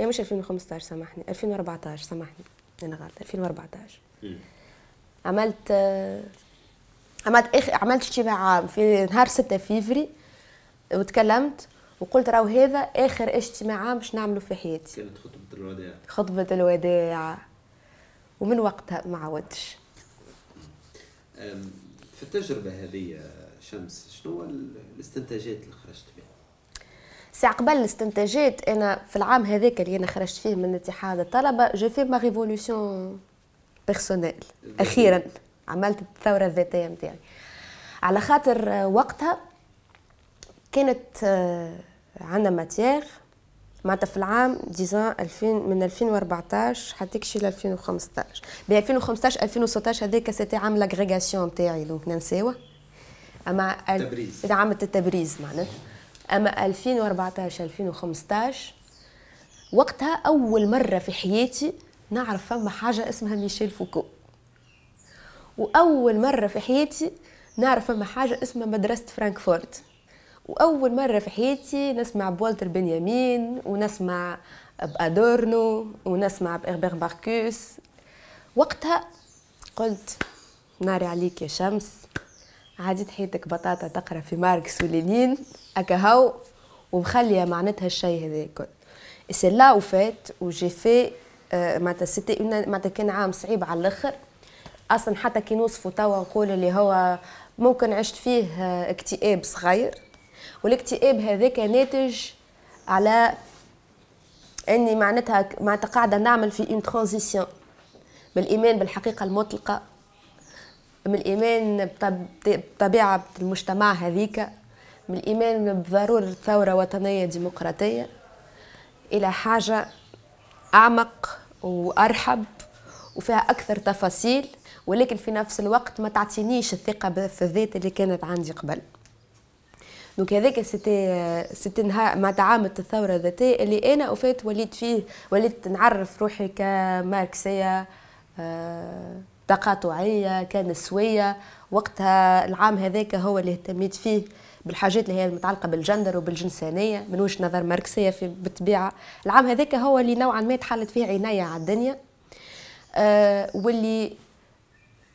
[SPEAKER 2] هي مش 2015 سامحني 2014 سامحني انا غلط 2014 إيه. عملت عملت اخ... عملت اجتماع عام في نهار 6 فيفري وتكلمت وقلت راهو هذا اخر اجتماع عام باش نعمله في
[SPEAKER 1] حياتي كانت خطبه الوداع
[SPEAKER 2] خطبه الوداع ومن وقتها ما عودتش
[SPEAKER 1] في التجربه هذه شمس شنو الاستنتاجات اللي خرجت بها
[SPEAKER 2] سي قبل الاستنتاجات انا في العام هذاك اللي انا خرجت فيه من اتحاد الطلبه جو في ما ريفولوسيون بيرسونيل اخيرا عملت الثوره الذاتيه نتاعي على خاطر وقتها كانت آه، عندنا ماتيير معناتها في العام ديزان 2000 من 2014 حتى كشي ل 2015 ب 2015 2016 هذاك سيتي عام لاغريغاسيون نتاعي دونك ننساوه اما التبريز عام التبريز معناتها أما 2014 2015 وقتها أول مرة في حياتي نعرف فما حاجة اسمها ميشيل فوكو وأول مرة في حياتي نعرف فما حاجة اسمها مدرسة فرانكفورت وأول مرة في حياتي نسمع بولتر بنيامين ونسمع بأدورنو ونسمع بإغبير باركوس وقتها قلت ناري عليك يا شمس عادي حياتك بطاطا تقرا في ماركس ولينين اكهو ومخليه معناتها الشيء هذا كل سي لا وفات وجي في آه، معناتها سيتي معناتها كان عام صعيب على الاخر اصلا حتى كي نوصفه توا نقول اللي هو ممكن عشت فيه آه، اكتئاب صغير والاكتئاب هذاك ناتج على اني معناتها معناتها قاعده نعمل في اون ترانزيسيون بالايمان بالحقيقه المطلقه من الايمان بطبيعه المجتمع هذيك من الإيمان بضرورة ثورة وطنية ديمقراطية إلى حاجة أعمق وأرحب وفيها أكثر تفاصيل ولكن في نفس الوقت ما تعطينيش الثقة في الذات اللي كانت عندي قبل دونك هذاك سيتي سيتي نهار مع تعاملت الثورة الذاتية اللي أنا وفات وليت فيه وليت نعرف روحي كماركسية تقاطعية آه، كنسوية وقتها العام هذاك هو اللي اهتميت فيه بالحاجات اللي هي المتعلقه بالجندر وبالجنسانيه من وجهه نظر ماركسيه في بالطبيعه العام هذاك هو اللي نوعا ما تحلت فيه عنايه على الدنيا آه واللي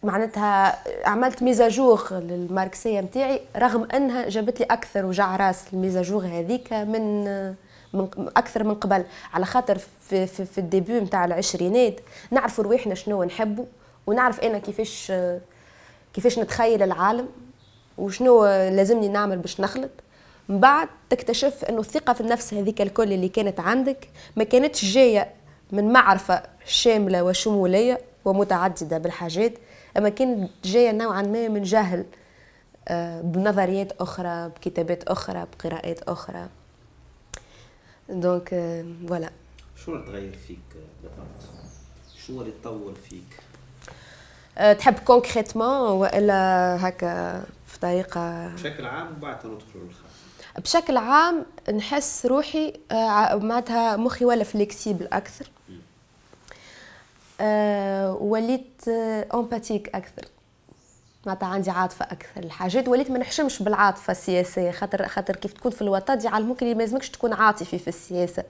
[SPEAKER 2] معناتها عملت ميزاجوغ للماركسيه متاعي رغم انها جابت لي اكثر وجع راس الميزاجوغ هذيك من من اكثر من قبل على خاطر في في, في الديبي نتاع العشرينات نعرفوا رواحنا شنو نحبوا ونعرف انا كيفاش كيفاش نتخيل العالم وشنو لازمني نعمل باش نخلط من بعد تكتشف انه الثقه في النفس هذيك الكل اللي كانت عندك ما كانتش جايه من معرفه شامله وشموليه ومتعدده بالحاجات اما كانت جايه نوعا ما من جهل آه، بنظريات اخرى بكتابات اخرى بقراءات اخرى دونك فوالا euh،
[SPEAKER 1] شو اللي تغير فيك بالضبط شو اللي تطور فيك
[SPEAKER 2] أه، تحب كونكريتمون والا هكا في طريقه بشكل
[SPEAKER 1] عام وبعد ندخل للخارج
[SPEAKER 2] بشكل عام نحس روحي آه، معناتها مخي ولا فليكسيبل اكثر آه، وليت امباتيك آه، اكثر معناتها عندي عاطفه اكثر الحاجات وليت ما نحشمش بالعاطفه السياسيه خاطر خاطر كيف تكون في الوطن على ممكن ما لازمكش تكون عاطفي في السياسه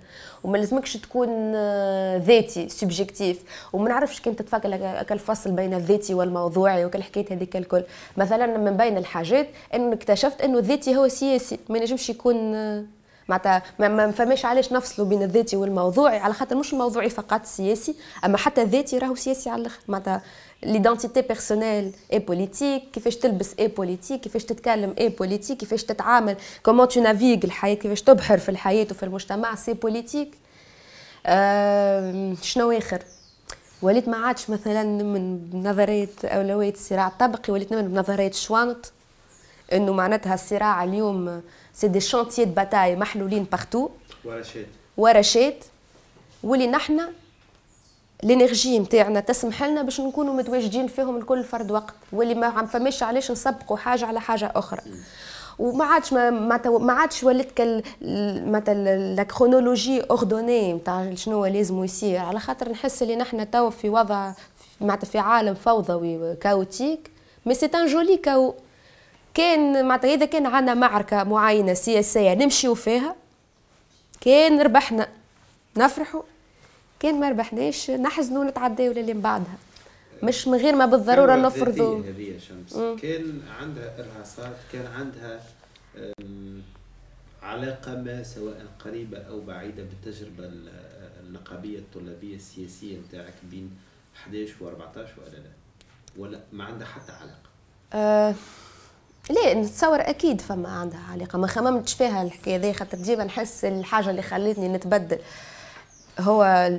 [SPEAKER 2] وما لازمكش تكون آه، ذاتي سبجكتيف وما نعرفش كيف تتفاكل الفصل بين الذاتي والموضوعي وكل هذيك الكل مثلا من بين الحاجات انه اكتشفت انه الذاتي هو سياسي ما نجمش يكون آه، معناتها ما فماش علاش نفصلوا بين الذاتي والموضوعي على خاطر مش الموضوعي فقط سياسي اما حتى الذاتي راهو سياسي على الاخر معناتها ليدونتيتي بيرسونيل اي بوليتيك كيفاش تلبس اي بوليتيك كيفاش تتكلم اي بوليتيك كيفاش تتعامل كومون تو نافيغ الحياه كيفاش تبحر في الحياه وفي المجتمع سي بوليتيك آه شنو اخر وليت ما عادش مثلا من نظريه اولويه الصراع الطبقي وليت من نظريه شوانط انه معناتها الصراع اليوم سي دي شونتيي دو باتاي محلولين بارتو ورشات ورشات ولي نحنا الانرجي نتاعنا تسمح لنا باش نكونوا متواجدين فيهم الكل فرد وقت واللي ما عم فماش علاش نسبقوا حاجه على حاجه اخرى وما عادش ما ما عادش ولات كال مثلا لا كرونولوجي اوردوني نتاع شنو هو لازم يصير على خاطر نحس اللي نحن توا في وضع معناتها في عالم فوضوي كاوتيك مي سي ان جولي كاو كان معناتها اذا كان عندنا معركه معينه سياسيه نمشيو فيها كان ربحنا نفرحوا كان ما ربحناش نحزنوا ونتعداو للي من بعدها مش من غير ما بالضروره نفرضوا هذه شمس
[SPEAKER 1] كان عندها ارهاصات كان عندها علاقة ما سواء قريبة أو بعيدة بالتجربة النقابية الطلابية السياسية نتاعك بين 11 و 14 ولا لا؟ ولا ما عندها حتى علاقة؟
[SPEAKER 2] أه لا نتصور أكيد فما عندها علاقة ما خممتش فيها الحكاية هذه خاطر ديما نحس الحاجة اللي خلتني نتبدل هو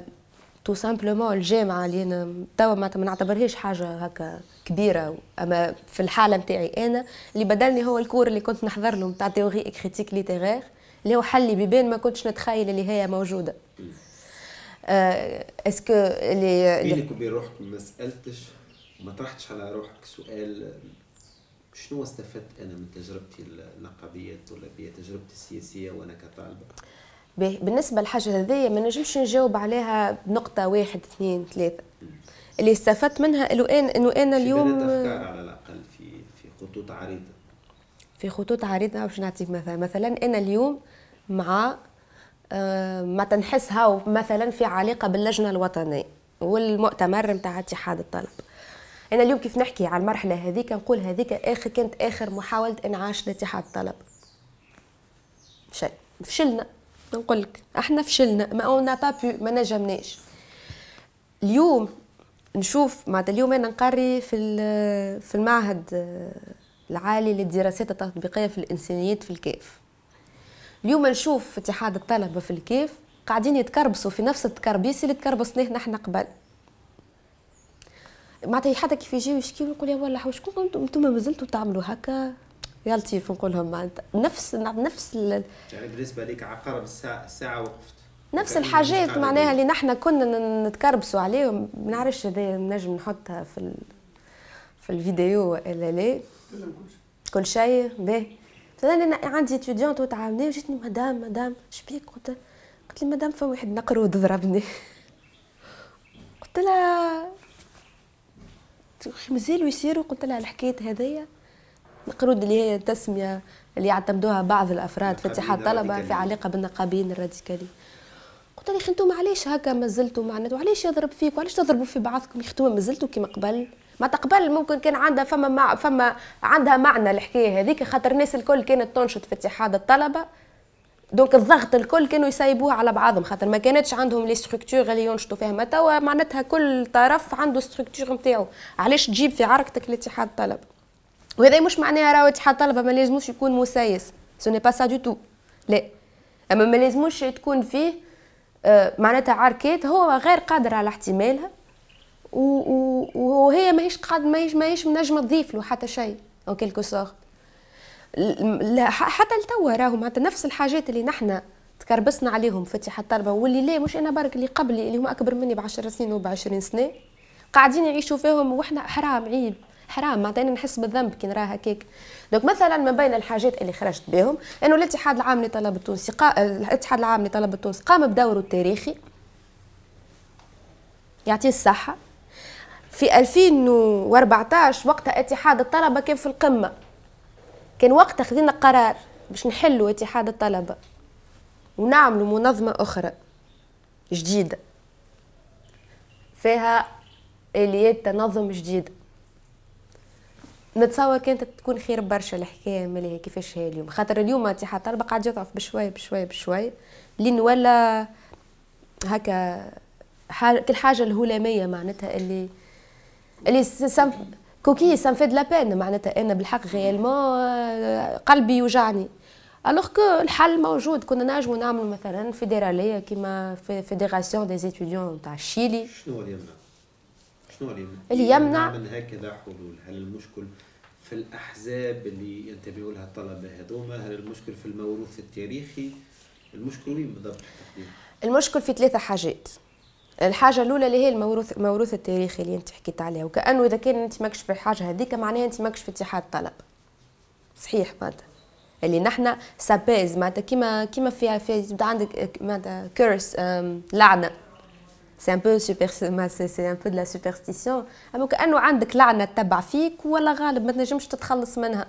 [SPEAKER 2] تو سامبلومون الجامعه اللي انا توا ما نعتبرهاش حاجه هكا كبيره اما في الحاله نتاعي انا اللي بدلني هو الكور اللي كنت نحضر له نتاع تيوري كريتيك ليتيرير اللي هو حل لي بيبان ما كنتش نتخيل اللي هي موجوده آه اسكو اللي بينك
[SPEAKER 1] وبين روحك ما سالتش وما طرحتش على روحك سؤال شنو استفدت انا من تجربتي النقابيه الطلابيه تجربتي السياسيه وانا كطالبه
[SPEAKER 2] بالنسبه للحاجه هذيا ما نجمش نجاوب عليها بنقطه واحد اثنين ثلاثه اللي استفدت منها انه انا انه انا اليوم افكار
[SPEAKER 1] على الاقل في في خطوط عريضه
[SPEAKER 2] في خطوط عريضه باش نعطيك مثلا مثلا انا اليوم مع آه، ما تنحس هاو مثلا في علاقه باللجنه الوطنيه والمؤتمر نتاع اتحاد الطلب انا اليوم كيف نحكي على المرحله هذيك نقول هذيك اخر كانت اخر محاوله انعاش لاتحاد الطلب شيء فشلنا نقول لك احنا فشلنا ما اون با بو ما نجمناش اليوم نشوف معناتها اليوم انا نقري في في المعهد العالي للدراسات التطبيقيه في الانسانيات في الكاف اليوم نشوف اتحاد الطلبه في الكاف قاعدين يتكربصوا في نفس التكربيس اللي تكربصناه نحن قبل معناتها حتى كيف يجي يشكي يقول يا والله وشكون انتم مازلتوا تعملوا هكا يا لطيف نقولهم معناتها نفس نفس ال...
[SPEAKER 1] يعني بالنسبه لك عقرب الساعه الساعه وقفت نفس الحاجات معناها اللي
[SPEAKER 2] نحنا كنا نتكربسوا عليهم ما نعرفش هذايا نجم نحطها في ال... في الفيديو ولا لا كل شيء باهي مثلا انا عندي اتيديونت وتعاوني وجاتني مدام مدام شبيك قلت قلت لي مدام فما واحد نقرود ضربني قلت لها مازالوا يصيروا قلت لها الحكايه هذيا القرود اللي هي التسمية اللي يعتمدوها بعض الأفراد في اتحاد طلبة في علاقة بالنقابين الراديكاليين قلت لي انتم علاش هكا ما زلتوا معناتها وعلاش يضرب فيك وعلاش تضربوا في بعضكم يا ختوما ما زلتوا كما قبل ما تقبل ممكن كان عندها فما مع فما عندها معنى الحكايه هذيك خاطر الناس الكل كانت تنشط في اتحاد الطلبه دونك الضغط الكل كانوا يسيبوها على بعضهم خاطر ما كانتش عندهم لي ستركتور اللي ينشطوا فيها توا معناتها كل طرف عنده ستركتور نتاعو علاش تجيب في عركتك الاتحاد الطلبه وهذا مش معناها راهو اتحاد طلبه ما لازموش يكون مسيس سو ني با سا دو تو لا اما ما لازموش تكون فيه آه معناتها عركات هو غير قادر على احتمالها وهي ماهيش قاد ماهيش ماهيش منجمه تضيف له حتى شيء او كيلكو سور حتى لتوا راهو معناتها نفس الحاجات اللي نحنا تكربسنا عليهم فتح الطلبة واللي لا مش أنا برك اللي قبلي اللي هم أكبر مني بعشر سنين وبعشرين سنة قاعدين يعيشوا فيهم وإحنا حرام عيب حرام معناتها نحس بالذنب كي نراها هكاك دونك مثلا من بين الحاجات اللي خرجت بهم انه الاتحاد العام لطلب التونسي قا... الاتحاد العام لطلب التونس قام بدوره التاريخي يعطيه الصحه في 2014 وقتها اتحاد الطلبه كان في القمه كان وقتها خذينا قرار باش نحلوا اتحاد الطلبه ونعملوا منظمه اخرى جديده فيها اليات تنظم جديده نتصور كانت تكون خير برشا الحكايه ملي كيفاش هي اليوم خاطر اليوم حتى الطلبه قاعد يضعف بشوي بشوي بشوي لين ولا هكا كل حاجه الهلاميه معناتها اللي اللي سنف... كوكي سام في لا معناتها انا بالحق غيالمون آه، قلبي يوجعني الوغ كو الحل موجود كنا نجمو نعملو مثلا فيدراليه كيما فيدراسيون دي زيتيديون تاع الشيلي
[SPEAKER 1] شنو اللي الصهيوني اللي يمنع من هكذا حلول هل المشكل في الأحزاب اللي ينتمي لها الطلبة هذوما هل المشكل في الموروث التاريخي المشكل وين بالضبط
[SPEAKER 2] المشكل في ثلاثة حاجات الحاجة الأولى اللي هي الموروث الموروث التاريخي اللي أنت حكيت عليه وكأنه إذا كان أنت ماكش في الحاجة هذيك معناها أنت ماكش في اتحاد طلب صحيح بعد اللي نحنا سابيز معناتها كيما كيما في في عندك معناتها كيرس لعنة سي ان بو سوبر سي ان بو دو لا سوبرستيسيون كانه عندك لعنه تتبع فيك ولا غالب ما تنجمش تتخلص منها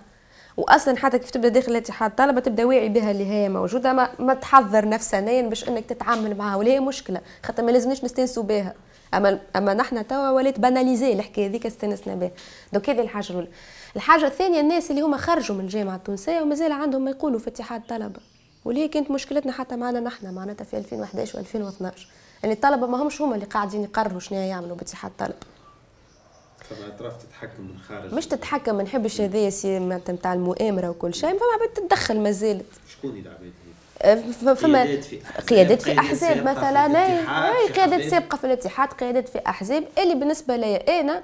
[SPEAKER 2] واصلا حتى كيف تبدا داخل الاتحاد الطلبه تبدا واعي بها اللي هي موجوده ما, ما تحضر نفسانيا باش انك تتعامل معها ولا هي مشكله خاطر ما لازمناش نستنسوا بها اما اما نحن توا ولات باناليزي الحكايه هذيك استانسنا بها دونك هذه الحاجه الاولى الحاجه الثانيه الناس اللي هما خرجوا من الجامعه التونسيه ومازال عندهم ما يقولوا في اتحاد طلبه واللي هي كانت مشكلتنا حتى معنا نحن معناتها في 2011 و2012 يعني الطلبه ما همش هما اللي قاعدين يقرروا شنو يعملوا باتحاد الطلب
[SPEAKER 1] فما تتحكم من خارج مش
[SPEAKER 2] تتحكم ما نحبش هذايا سي نتاع المؤامره وكل شيء فما عباد تتدخل ما زالت
[SPEAKER 1] شكون العباد أه، فما قيادات في احزاب مثلا اي قيادات سابقه
[SPEAKER 2] في الاتحاد قيادات في احزاب اللي بالنسبه لي انا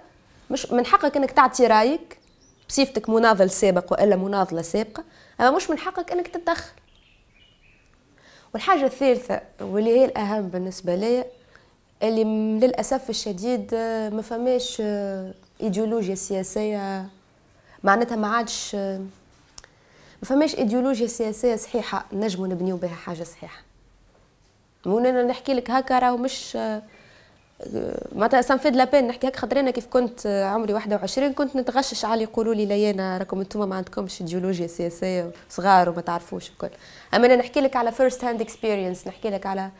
[SPEAKER 2] مش من حقك انك تعطي رايك بصفتك مناضل سابق والا مناضله سابقه اما مش من حقك انك تتدخل والحاجه الثالثه واللي هي الاهم بالنسبه لي اللي للاسف الشديد آه، ما فماش آه، ايديولوجيا سياسيه معناتها ما عادش آه، ما فماش ايديولوجيا سياسيه صحيحه نجموا نبنيو بها حاجه صحيحه انا نحكي لك هكا راهو مش معناتها في لابين نحكي هكا خاطر انا كيف كنت آه، عمري 21 كنت نتغشش على يقولوا لي ليانا راكم انتم ما عندكمش جيولوجيا سياسيه صغار وما تعرفوش الكل اما انا نحكي لك على فيرست هاند اكسبيرينس نحكي لك على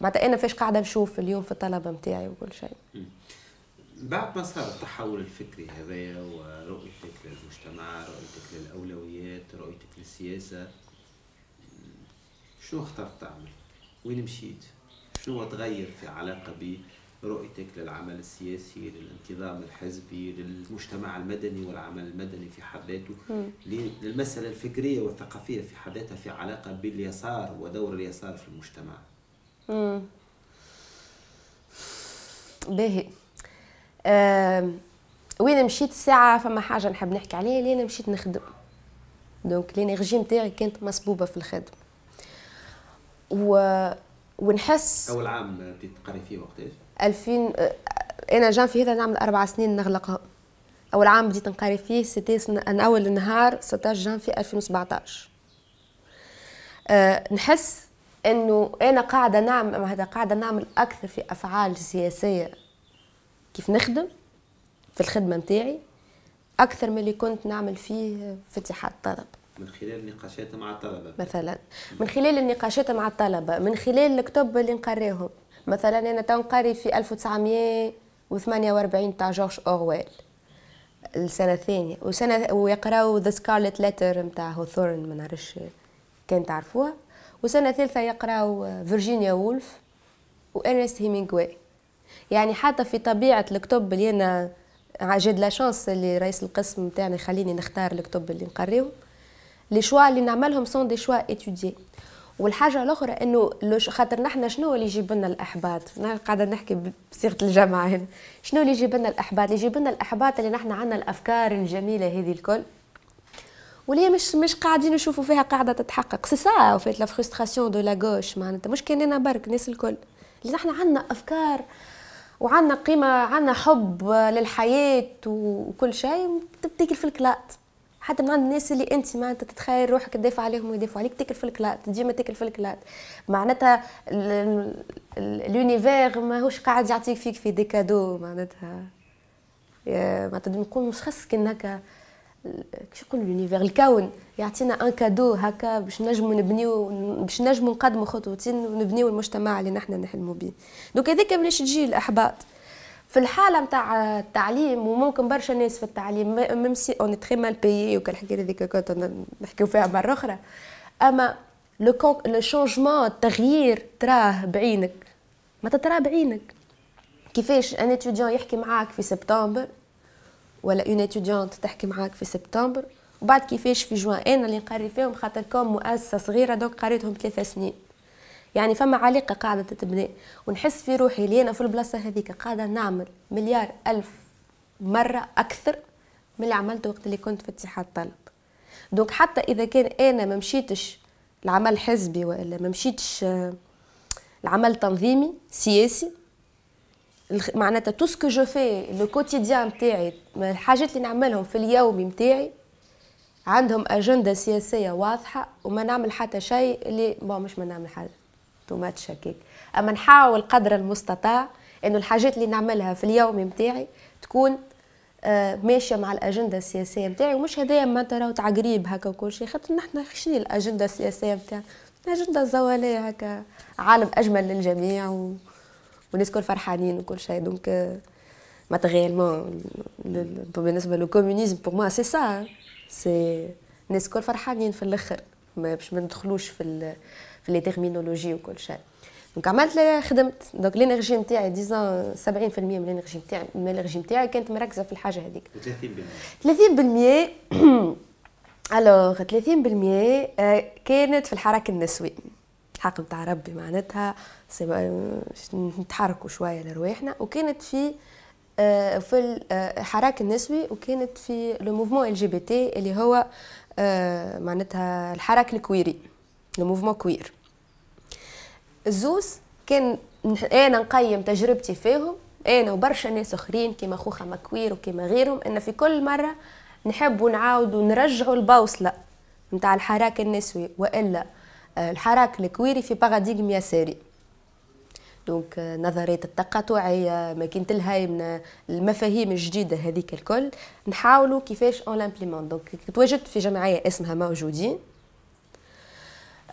[SPEAKER 2] معناتها انا فاش قاعده نشوف اليوم في الطلبه نتاعي وكل شيء
[SPEAKER 1] بعد ما صار التحول الفكري هذايا ورؤيتك للمجتمع رؤيتك للاولويات رؤيتك للسياسه شنو اخترت تعمل وين مشيت شنو تغير في علاقه بي رؤيتك للعمل السياسي للانتظام الحزبي للمجتمع المدني والعمل المدني في حد ذاته للمسألة الفكرية والثقافية في حد ذاتها في علاقة باليسار ودور اليسار في المجتمع امم
[SPEAKER 2] باهي آه وين مشيت الساعة فما حاجة نحب نحكي عليها لين مشيت نخدم دونك الانرجي نتاعي كانت مصبوبة في الخدم و... ونحس
[SPEAKER 1] أول عام بديت تقري فيه وقتاش؟
[SPEAKER 2] 2000 انا جان في هذا نعمل اربع سنين نغلقها اول عام بديت نقاري فيه سيتي ان اول نهار 16 جانفي 2017 أه نحس انه انا قاعده نعمل هذا قاعده نعمل اكثر في افعال سياسيه كيف نخدم في الخدمه نتاعي اكثر من اللي كنت نعمل فيه في اتحاد الطلب
[SPEAKER 1] من خلال نقاشات مع الطلبه
[SPEAKER 2] مثلا من خلال النقاشات مع الطلبه من خلال الكتب اللي نقريهم مثلا انا تو نقري في 1948 تاع جورج اورويل السنة الثانية وسنة ويقراو ذا سكارلت ليتر نتاع هوثورن ما نعرفش كان تعرفوها وسنة ثالثة يقراو فيرجينيا وولف وإرنست هيمينغوي يعني حتى في طبيعة الكتب اللي أنا جد لا شانس اللي رئيس القسم نتاعنا يخليني نختار الكتب اللي نقريهم لي شوا اللي نعملهم سون دي شوا اتودي والحاجه الاخرى انه خاطر نحن شنو اللي يجيب لنا الاحباط انا قاعده نحكي بصيغه الجامعه هنا شنو اللي يجيب لنا الاحباط اللي يجيب لنا الاحباط اللي نحن عندنا الافكار الجميله هذه الكل واللي مش مش قاعدين نشوفوا فيها قاعده تتحقق سي سا فيت لا فرستراسيون دو لا غوش معناتها مش كاننا برك الناس الكل اللي نحن عندنا افكار وعندنا قيمه عندنا حب للحياه وكل شيء تتكل في الكلاط حتى من عند الناس اللي انت معناتها تتخيل روحك تدافع عليهم ويدافعوا عليك تاكل في الكلاد ديما تاكل في الكلاد معناتها اليونيفير ماهوش قاعد يعطيك فيك في دي كادو معناتها معناتها نقول مش كنا انك كيش نقول اليونيفير الكون يعطينا ان كادو هكا باش نجمو نبنيو باش نجمو نقدمو خطوتين ونبنيو المجتمع اللي نحنا نحلمو بيه دوك هذاك بلاش تجي الاحباط في الحاله نتاع التعليم وممكن برشا ناس في التعليم ميم سي اون تري مال بايي وكل الحكايه هذيك كنت نحكيو فيها مره اخرى اما لو شونجمون التغيير تراه بعينك ما تراه بعينك كيفاش ان اتيديون يحكي معاك في سبتمبر ولا اون اتيديونت تحكي معاك في سبتمبر وبعد كيفاش في جوان انا اللي نقري فيهم خاطر كوم مؤسسه صغيره دوك قريتهم ثلاثة سنين يعني فما علاقه قاعده تتبنى ونحس في روحي اللي انا في البلاصه هذيك قاعده نعمل مليار الف مره اكثر من اللي عملته وقت اللي كنت في اتحاد طلب دونك حتى اذا كان انا ما مشيتش لعمل حزبي والا ما مشيتش آه، لعمل تنظيمي سياسي معناتها تو سكو جو في لو كوتيديان نتاعي الحاجات اللي نعملهم في اليوم نتاعي عندهم اجنده سياسيه واضحه وما نعمل حتى شيء اللي بون مش ما نعمل حاجه تو ماتش هكاك اما نحاول قدر المستطاع انه الحاجات اللي نعملها في اليوم نتاعي تكون آه، ماشيه مع الاجنده السياسيه نتاعي ومش هدايا ما ترى تعقريب قريب هكا وكل شيء خاطر نحنا شنو الاجنده السياسيه نتاعنا الاجنده الزواليه هكا عالم اجمل للجميع و... والناس كل فرحانين وكل شيء دونك آه، ماتيريالمون بالنسبه للكومونيزم بور موا سي سا سي الناس كل فرحانين في الاخر ما باش ما ندخلوش في في لي تيرمينولوجي وكل شيء دونك عملت لي خدمت دونك لينرجي نتاعي ديزان 70% من الانرجي نتاعي من الانرجي نتاعي كانت مركزه في الحاجه هذيك 30% 30% الوغ 30% كانت في الحراك النسوي حق نتاع ربي معناتها آه، نتحركوا شويه لرواحنا وكانت في آه، في الحراك آه، النسوي وكانت في لو موفمون ال جي بي تي اللي هو معناتها الحراك الكويري لو موفمون كوير الزوز كان انا نقيم تجربتي فيهم انا وبرشا ناس اخرين كيما خوخه مكوير وكيما غيرهم ان في كل مره نحب نعاود ونرجع البوصله نتاع الحراك النسوي والا آه، الحراك الكويري في باراديغم يساري دونك آه، نظريه التقاطعيه ماكينه الهيمنه المفاهيم الجديده هذيك الكل نحاولوا كيفاش اون لامبليمون دونك تواجدت في جمعيه اسمها موجودين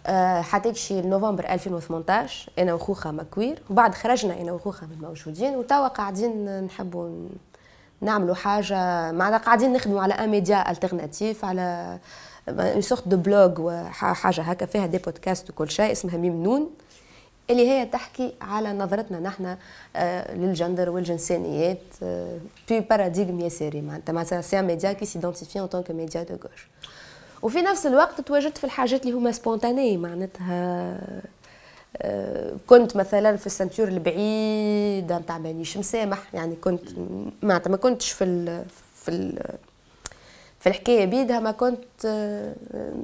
[SPEAKER 2] آه، حتمشي نوفمبر 2018 انا وخوخه مكوير وبعد خرجنا انا وخوخه من الموجودين وتوا قاعدين نحبوا نعملوا حاجه معنا قاعدين نخدموا على اميديا الترناتيف على اون سورت دو بلوغ وحاجه هكا فيها دي بودكاست وكل شيء اسمها ميم نون اللي هي تحكي على نظرتنا نحن آه، للجندر والجنسانيات في آه، باراديغم يساري معناتها معناتها سي ميديا كي سيدونتيفي ان تونك ميديا دو غوش وفي نفس الوقت تواجدت في الحاجات اللي هما سبونتاني معناتها آه، كنت مثلا في السنتور البعيده نتاع مانيش مسامح يعني كنت معناتها ما كنتش في الـ في الـ في الحكايه بيدها ما كنت آه،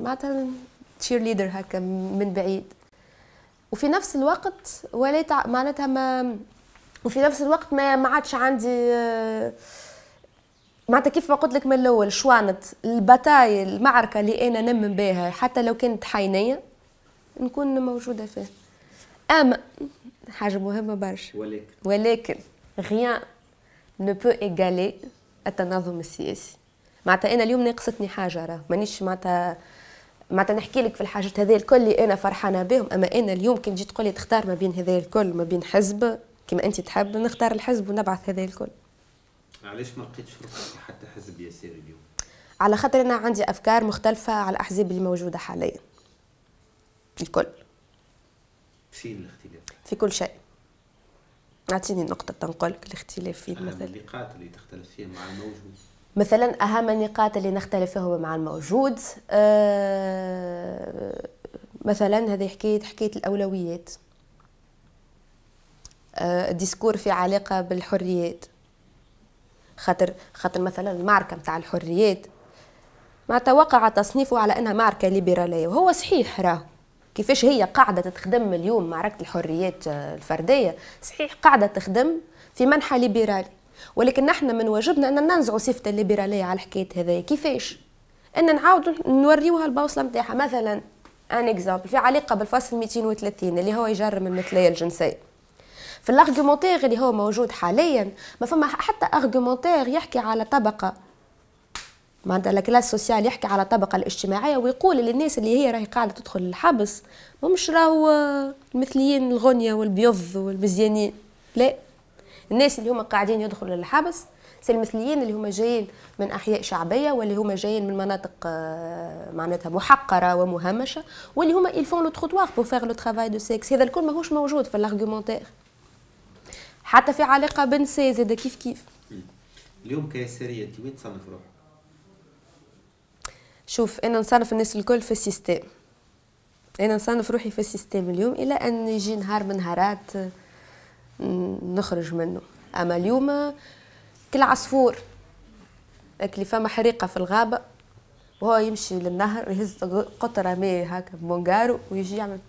[SPEAKER 2] معناتها تشير ليدر هكا من بعيد وفي نفس الوقت وليت معناتها ما وفي نفس الوقت ما عادش عندي آه، معناتها كيف ما قلت لك من الاول شوانت الباتاي المعركه اللي انا نمم بها حتى لو كانت حينيه نكون موجوده فيها اما حاجه مهمه برشا ولكن ولكن غيان نو بو ايغالي التنظم السياسي معناتها انا اليوم ناقصتني حاجه راه مانيش معناتها معناتها نحكي لك في الحاجات هذه الكل اللي انا فرحانه بهم اما انا اليوم كي تجي لي تختار ما بين هذا الكل ما بين حزب كما انت تحب نختار الحزب ونبعث هذا الكل
[SPEAKER 1] علاش ما لقيتش حتى حزب يسير اليوم؟
[SPEAKER 2] على خاطر انا عندي افكار مختلفه على الاحزاب اللي موجوده حاليا
[SPEAKER 1] الكل فين الاختلاف؟
[SPEAKER 2] في كل شيء اعطيني نقطة تنقلك الاختلاف فيه مثلا
[SPEAKER 1] النقاط اللي تختلف فيها مع الموجود
[SPEAKER 2] مثلا أهم النقاط اللي نختلف فيها مع الموجود أه مثلا هذه حكاية حكاية الأولويات أه ديسكور في علاقة بالحريات خاطر خاطر مثلا المعركه نتاع الحريات ما وقع تصنيفه على انها معركه ليبراليه وهو صحيح راه كيفاش هي قاعده تخدم اليوم معركه الحريات آه، الفرديه صحيح قاعده تخدم في منحى ليبرالي ولكن نحن من واجبنا ان ننزعوا صفه الليبراليه على الحكايه هذايا كيفاش ان نعاود نوريوها البوصله نتاعها مثلا ان اكزامبل في علاقه بالفصل 230 اللي هو يجرم المثليه الجنسيه في الارغومونتير اللي هو موجود حاليا ما فما حتى ارغومونتير يحكي على طبقه معناتها الكلاس سوسيال يحكي على الطبقة الاجتماعية ويقول للناس اللي هي راهي قاعدة تدخل الحبس مش راهو المثليين الغنية والبيض والمزيانين لا الناس اللي هما قاعدين يدخلوا للحبس سي المثليين اللي هما جايين من احياء شعبيه واللي هما جايين من مناطق آه، معناتها محقره ومهمشه واللي هما يلفون لو تروتوار بو فيغ لو ترافاي دو سيكس هذا الكل ماهوش موجود في الارغومونتير حتى في علاقه بين سي كيف كيف
[SPEAKER 1] اليوم كيسريه انت وين تصنف روحك
[SPEAKER 2] شوف انا نصنف الناس الكل في السيستم انا نصنف روحي في السيستم اليوم الى ان يجي نهار من نهارات نخرج منه اما اليوم كالعصفور اللي فما حريقه في الغابه وهو يمشي للنهر يهز قطره ماء هكا بمونجارو ويجي يعمل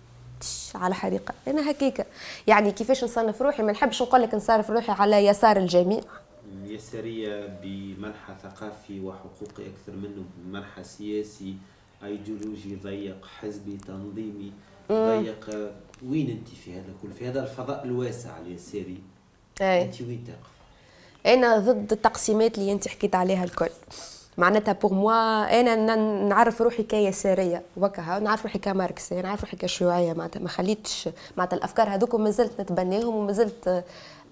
[SPEAKER 2] على حريقه انا هكيكه يعني كيفاش نصنف روحي ما نحبش نقول لك نصرف روحي على يسار الجميع
[SPEAKER 1] اليساريه بمنحى ثقافي وحقوقي اكثر منه بمنحى سياسي ايديولوجي ضيق حزبي تنظيمي ضيق وين انت في هذا الكل في هذا الفضاء الواسع اليساري انت وين تقف
[SPEAKER 2] انا ضد التقسيمات اللي انت حكيت عليها الكل معناتها بور موا انا نعرف روحي كيساريه وكها نعرف روحي كماركسيه نعرف روحي كشيوعيه معناتها ما خليتش معناتها الافكار هذوك مازلت نتبناهم ومازلت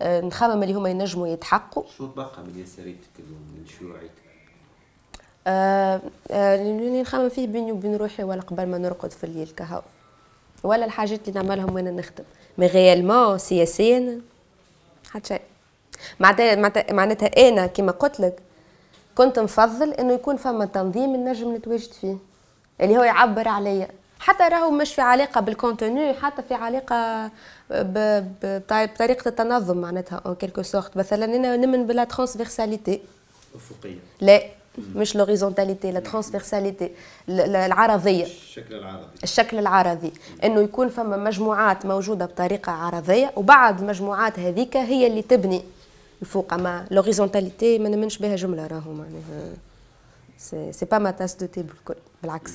[SPEAKER 2] آه، نخمم اللي هما ينجموا يتحققوا
[SPEAKER 1] شو تبقى من يساريتك ومن شيوعيتك
[SPEAKER 2] آه آه اللي نخمم فيه بيني وبين روحي ولا قبل ما نرقد في الليل كهو ولا الحاجات اللي نعملهم وانا نخدم مي غيالمون سياسيا حتى شيء معناتها معناتها انا كيما قلت لك كنت نفضل انه يكون فما تنظيم نجم نتواجد فيه اللي هو يعبر عليا حتى راهو مش في علاقه بالكونتوني حتى في علاقه بطريقه التنظم معناتها اون كيلكو سورت مثلا انا نمن بلا ترانسفيرساليتي لا مش لوريزونتاليتي لا ترانسفيرساليتي العرضيه
[SPEAKER 1] الشكل العرضي
[SPEAKER 2] الشكل العرضي انه يكون فما مجموعات موجوده بطريقه عرضيه وبعد المجموعات هذيك هي اللي تبني الفوق اما لوريزونتاليتي ما نمنش بها جمله راهو معناها سي با ما تاس دو تي بالكل بالعكس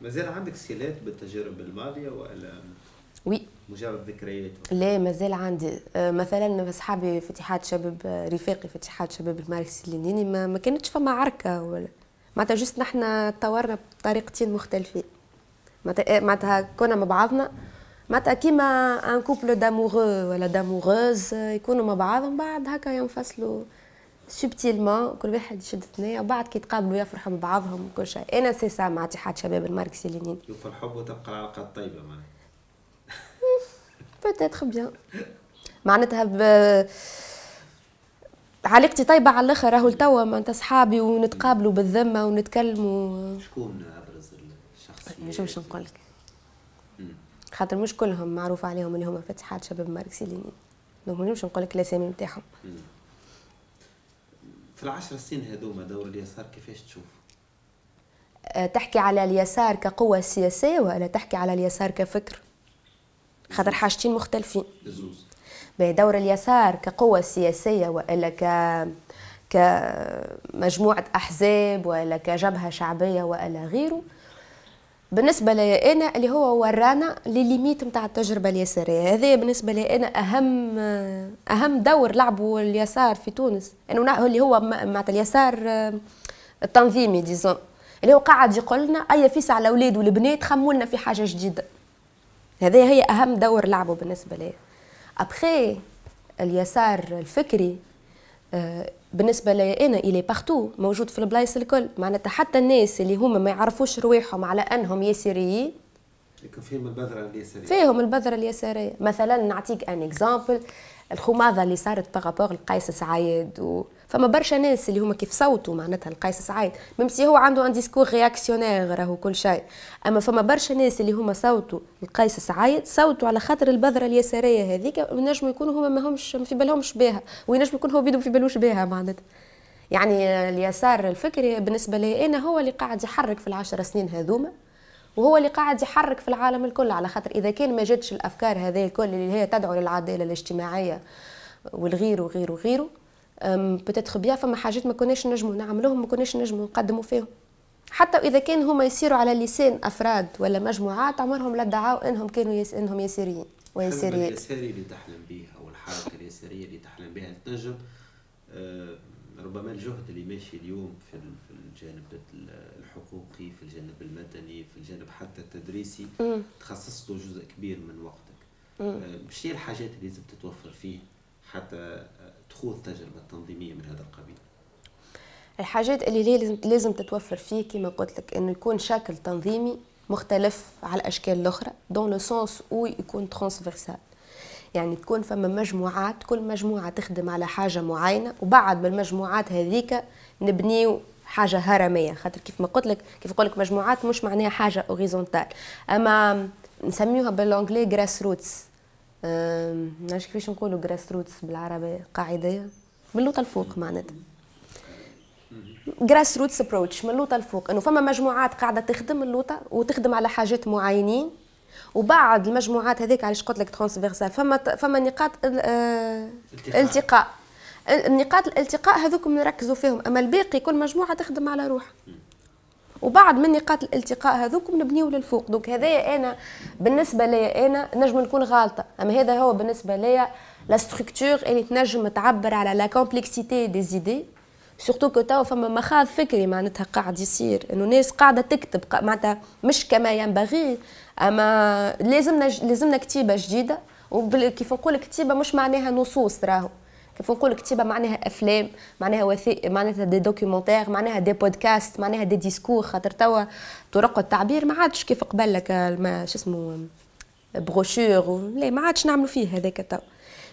[SPEAKER 1] مازال عندك سيلات بالتجارب الماضيه ولا وي مجرد ذكريات لا
[SPEAKER 2] مازال عندي أه، مثلا اصحابي في اتحاد شباب رفاقي في اتحاد شباب الماركسي اللينيني ما, ما كانتش فما عركه ولا معناتها جست نحنا تطورنا بطريقتين مختلفين معناتها أه، كنا مع بعضنا معناتها كيما ان كوبل دامورو ولا داموروز آه، يكونوا مع بعضهم بعد هكا ينفصلوا سبتيلمون كل واحد يشد ثنيه وبعد كي يتقابلوا يفرحوا مع بعضهم وكل شيء انا إيه سي سا مع اتحاد شباب الماركسي
[SPEAKER 1] لينين يوفى الحب وتبقى العلاقه الطيبه معناها
[SPEAKER 2] بوتيتر بيان معناتها ب... علاقتي طيبه على الاخر راهو لتوا معناتها صحابي ونتقابلوا بالذمه ونتكلموا
[SPEAKER 1] شكون ابرز الشخصيات؟
[SPEAKER 2] شو باش نقول لك خاطر مش كلهم معروف عليهم اللي هما فتحات شباب ماركسي لينين دونك ما نقول لك الاسامي نتاعهم
[SPEAKER 1] في العشر سنين هذوما دور اليسار كيفاش تشوف
[SPEAKER 2] أه، تحكي على اليسار كقوة سياسية ولا تحكي على اليسار كفكر خاطر حاجتين مختلفين بزوز. دور اليسار كقوة سياسية وإلا ك كمجموعة أحزاب ولا كجبهة شعبية ولا غيره بالنسبه لي انا اللي هو ورانا لي ليميت نتاع التجربه اليساريه هذه بالنسبه لي انا اهم اهم دور لعبه اليسار في تونس انه اللي هو معناتها اليسار آه، التنظيمي ديزون اللي هو قاعد يقول لنا اي فيس على الاولاد والبنات خمولنا في حاجه جديده هذه هي اهم دور لعبه بالنسبه لي ابخي اليسار الفكري آه، بالنسبه لي انا الي بارتو موجود في البلايص الكل معناتها حتى الناس اللي هما ما يعرفوش رواحهم على انهم
[SPEAKER 1] يسيريين فيهم البذره اليساريه فيهم
[SPEAKER 2] البذره اليساريه مثلا نعطيك ان اكزامبل الخماضه اللي صارت بارابور لقيس سعيد و... فما برشا ناس اللي هما كيف صوتوا معناتها لقيس سعيد ميمسي هو عنده ان ديسكور رياكسيونير راهو كل شيء اما فما برشا ناس اللي هما صوتوا لقيس سعيد صوتوا على خاطر البذره اليساريه هذيك ينجموا يكونوا هما ماهمش ما في بالهمش بها وينجموا يكون هو بيدهم في بالوش بها معناتها يعني اليسار الفكري بالنسبه لي انا هو اللي قاعد يحرك في العشر سنين هذوما وهو اللي قاعد يحرك في العالم الكل على خاطر اذا كان ما جاتش الافكار هذه الكل اللي هي تدعو للعداله الاجتماعيه والغير وغير وغيره بتدخل بيا فما حاجات ما كناش نجموا نعملوهم ما كناش نجموا نقدموا فيهم حتى اذا كان هما يسيروا على لسان افراد ولا مجموعات عمرهم لا دعاوا انهم كانوا يس... انهم يسيريين ويسيريات
[SPEAKER 1] اليساري اللي تحلم بها او الحركه اليساريه اللي تحلم بها تنجم أه، ربما الجهد اللي ماشي اليوم في في الجانب الحقوقي في الجانب المدني في الجانب حتى التدريسي تخصصته جزء كبير من وقتك مش آه، هي الحاجات اللي لازم تتوفر فيه حتى آه، تخوض تجربه تنظيميه من هذا القبيل
[SPEAKER 2] الحاجات اللي لازم لازم تتوفر فيه كما قلت لك انه يكون شكل تنظيمي مختلف على الاشكال الاخرى دون لو سونس او يكون ترانسفيرسال يعني تكون فما مجموعات كل مجموعة تخدم على حاجة معينة وبعد بالمجموعات هذيك نبنيو حاجة هرمية خاطر كيف ما قلت لك كيف نقول لك مجموعات مش معناها حاجة اوريزونتال أما نسميوها بالانجلي جراس روتس نعرفش كيفاش نقولوا جراس روتس بالعربية قاعدة من اللوطة الفوق معناتها جراس روتس ابروتش من اللوطه الفوق انه فما مجموعات قاعده تخدم اللوطه وتخدم على حاجات معينين وبعد المجموعات هذيك علاش قلت لك ترانسفيرسال فما فما نقاط آه، التقاء نقاط الالتقاء هذوك نركزوا فيهم اما الباقي كل مجموعه تخدم على روحها وبعد من نقاط الالتقاء هذوك نبنيو للفوق دونك هذايا انا بالنسبه لي انا نجم نكون غالطه اما هذا هو بالنسبه لي لا ستركتور اللي تنجم تعبر على لا كومبلكسيتي دي زيدي سورتو كو توا فما مخاض فكري معناتها قاعد يصير انه ناس قاعده تكتب معناتها مش كما ينبغي اما لازمنا لازمنا كتيبه جديده وكيف نقول كتيبه مش معناها نصوص راهو كيف نقول كتيبة معناها أفلام معناها وثائق معناها دي دوكيومونتير معناها دي بودكاست معناها دي ديسكور خاطر توا طرق التعبير ما عادش كيف قبل لك شو اسمه بروشور لا ما عادش نعملوا فيه هذاك توا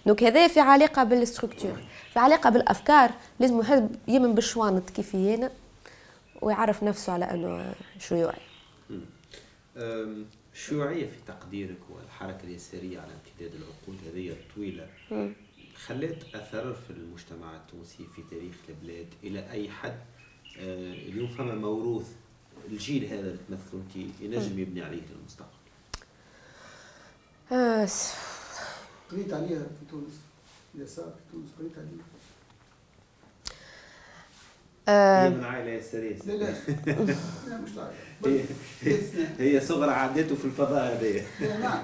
[SPEAKER 2] دونك هذا في علاقة بالستركتور في علاقة بالأفكار لازم الواحد يمن بالشوانط كيف أنا ويعرف نفسه على أنه شو يوعي
[SPEAKER 1] الشيوعيه في تقديرك والحركه اليساريه على امتداد العقود هذه الطويله خلت اثر في المجتمع التونسي في تاريخ البلاد الى اي حد آه، اليوم فما موروث الجيل هذا اللي تمثلوا انت ينجم يبني عليه المستقبل. آه، قريت عليها في تونس يسار في تونس قريت عليها
[SPEAKER 2] هي آه، من عائلة السلاسل لا لا مش هي
[SPEAKER 1] هي صغرى عدته في الفضاء هذايا نعم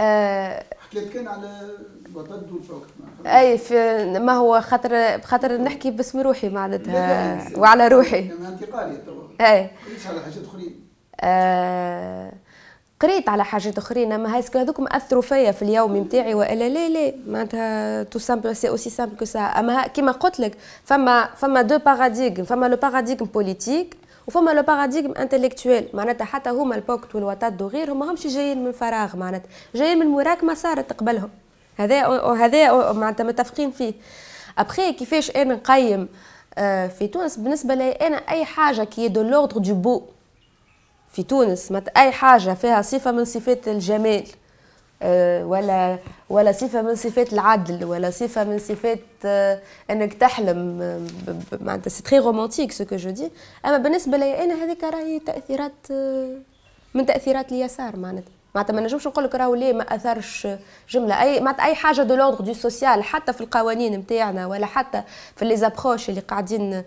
[SPEAKER 1] آه، حكيت كان على الوطن والفوق
[SPEAKER 2] اي في ما هو خاطر خاطر نحكي باسم روحي معناتها إيه، وعلى إيه، روحي إيه، انتقالي توا اي
[SPEAKER 1] على حاجات اخرين
[SPEAKER 2] آه، قريت على حاجات اخرين اما هاي هذوك اثروا فيا في اليوم نتاعي والا لا لا معناتها تو سامبل سي اوسي سامبل كو سا اما كيما قلت لك فما فما دو باراديغم فما لو باراديغم بوليتيك وفما لو باراديغم انتلكتويل معناتها حتى هما البوكت والوتاد وغيرهم ماهمش جايين من فراغ معناتها جايين من مراك ما صارت قبلهم هذا هذا معناتها متفقين فيه ابخي كيفاش انا نقيم آه، في تونس بالنسبه لي انا اي حاجه كي دو لوردر دو بو في تونس ما أي حاجة فيها صفة من صفات الجمال آه، ولا ولا صفة من صفات العدل ولا صفة من صفات آه، انك تحلم آه، معناتها سي تري رومانتيك سو كو جو دي اما بالنسبة لي انا هذيك راهي تأثيرات من تأثيرات اليسار معناتها معناتها ما نجمش نقول لك راهو ليه ما اثرش جمله اي معناتها اي حاجه دو لوندغ دو سوسيال حتى في القوانين نتاعنا ولا حتى في لي زابروش اللي قاعدين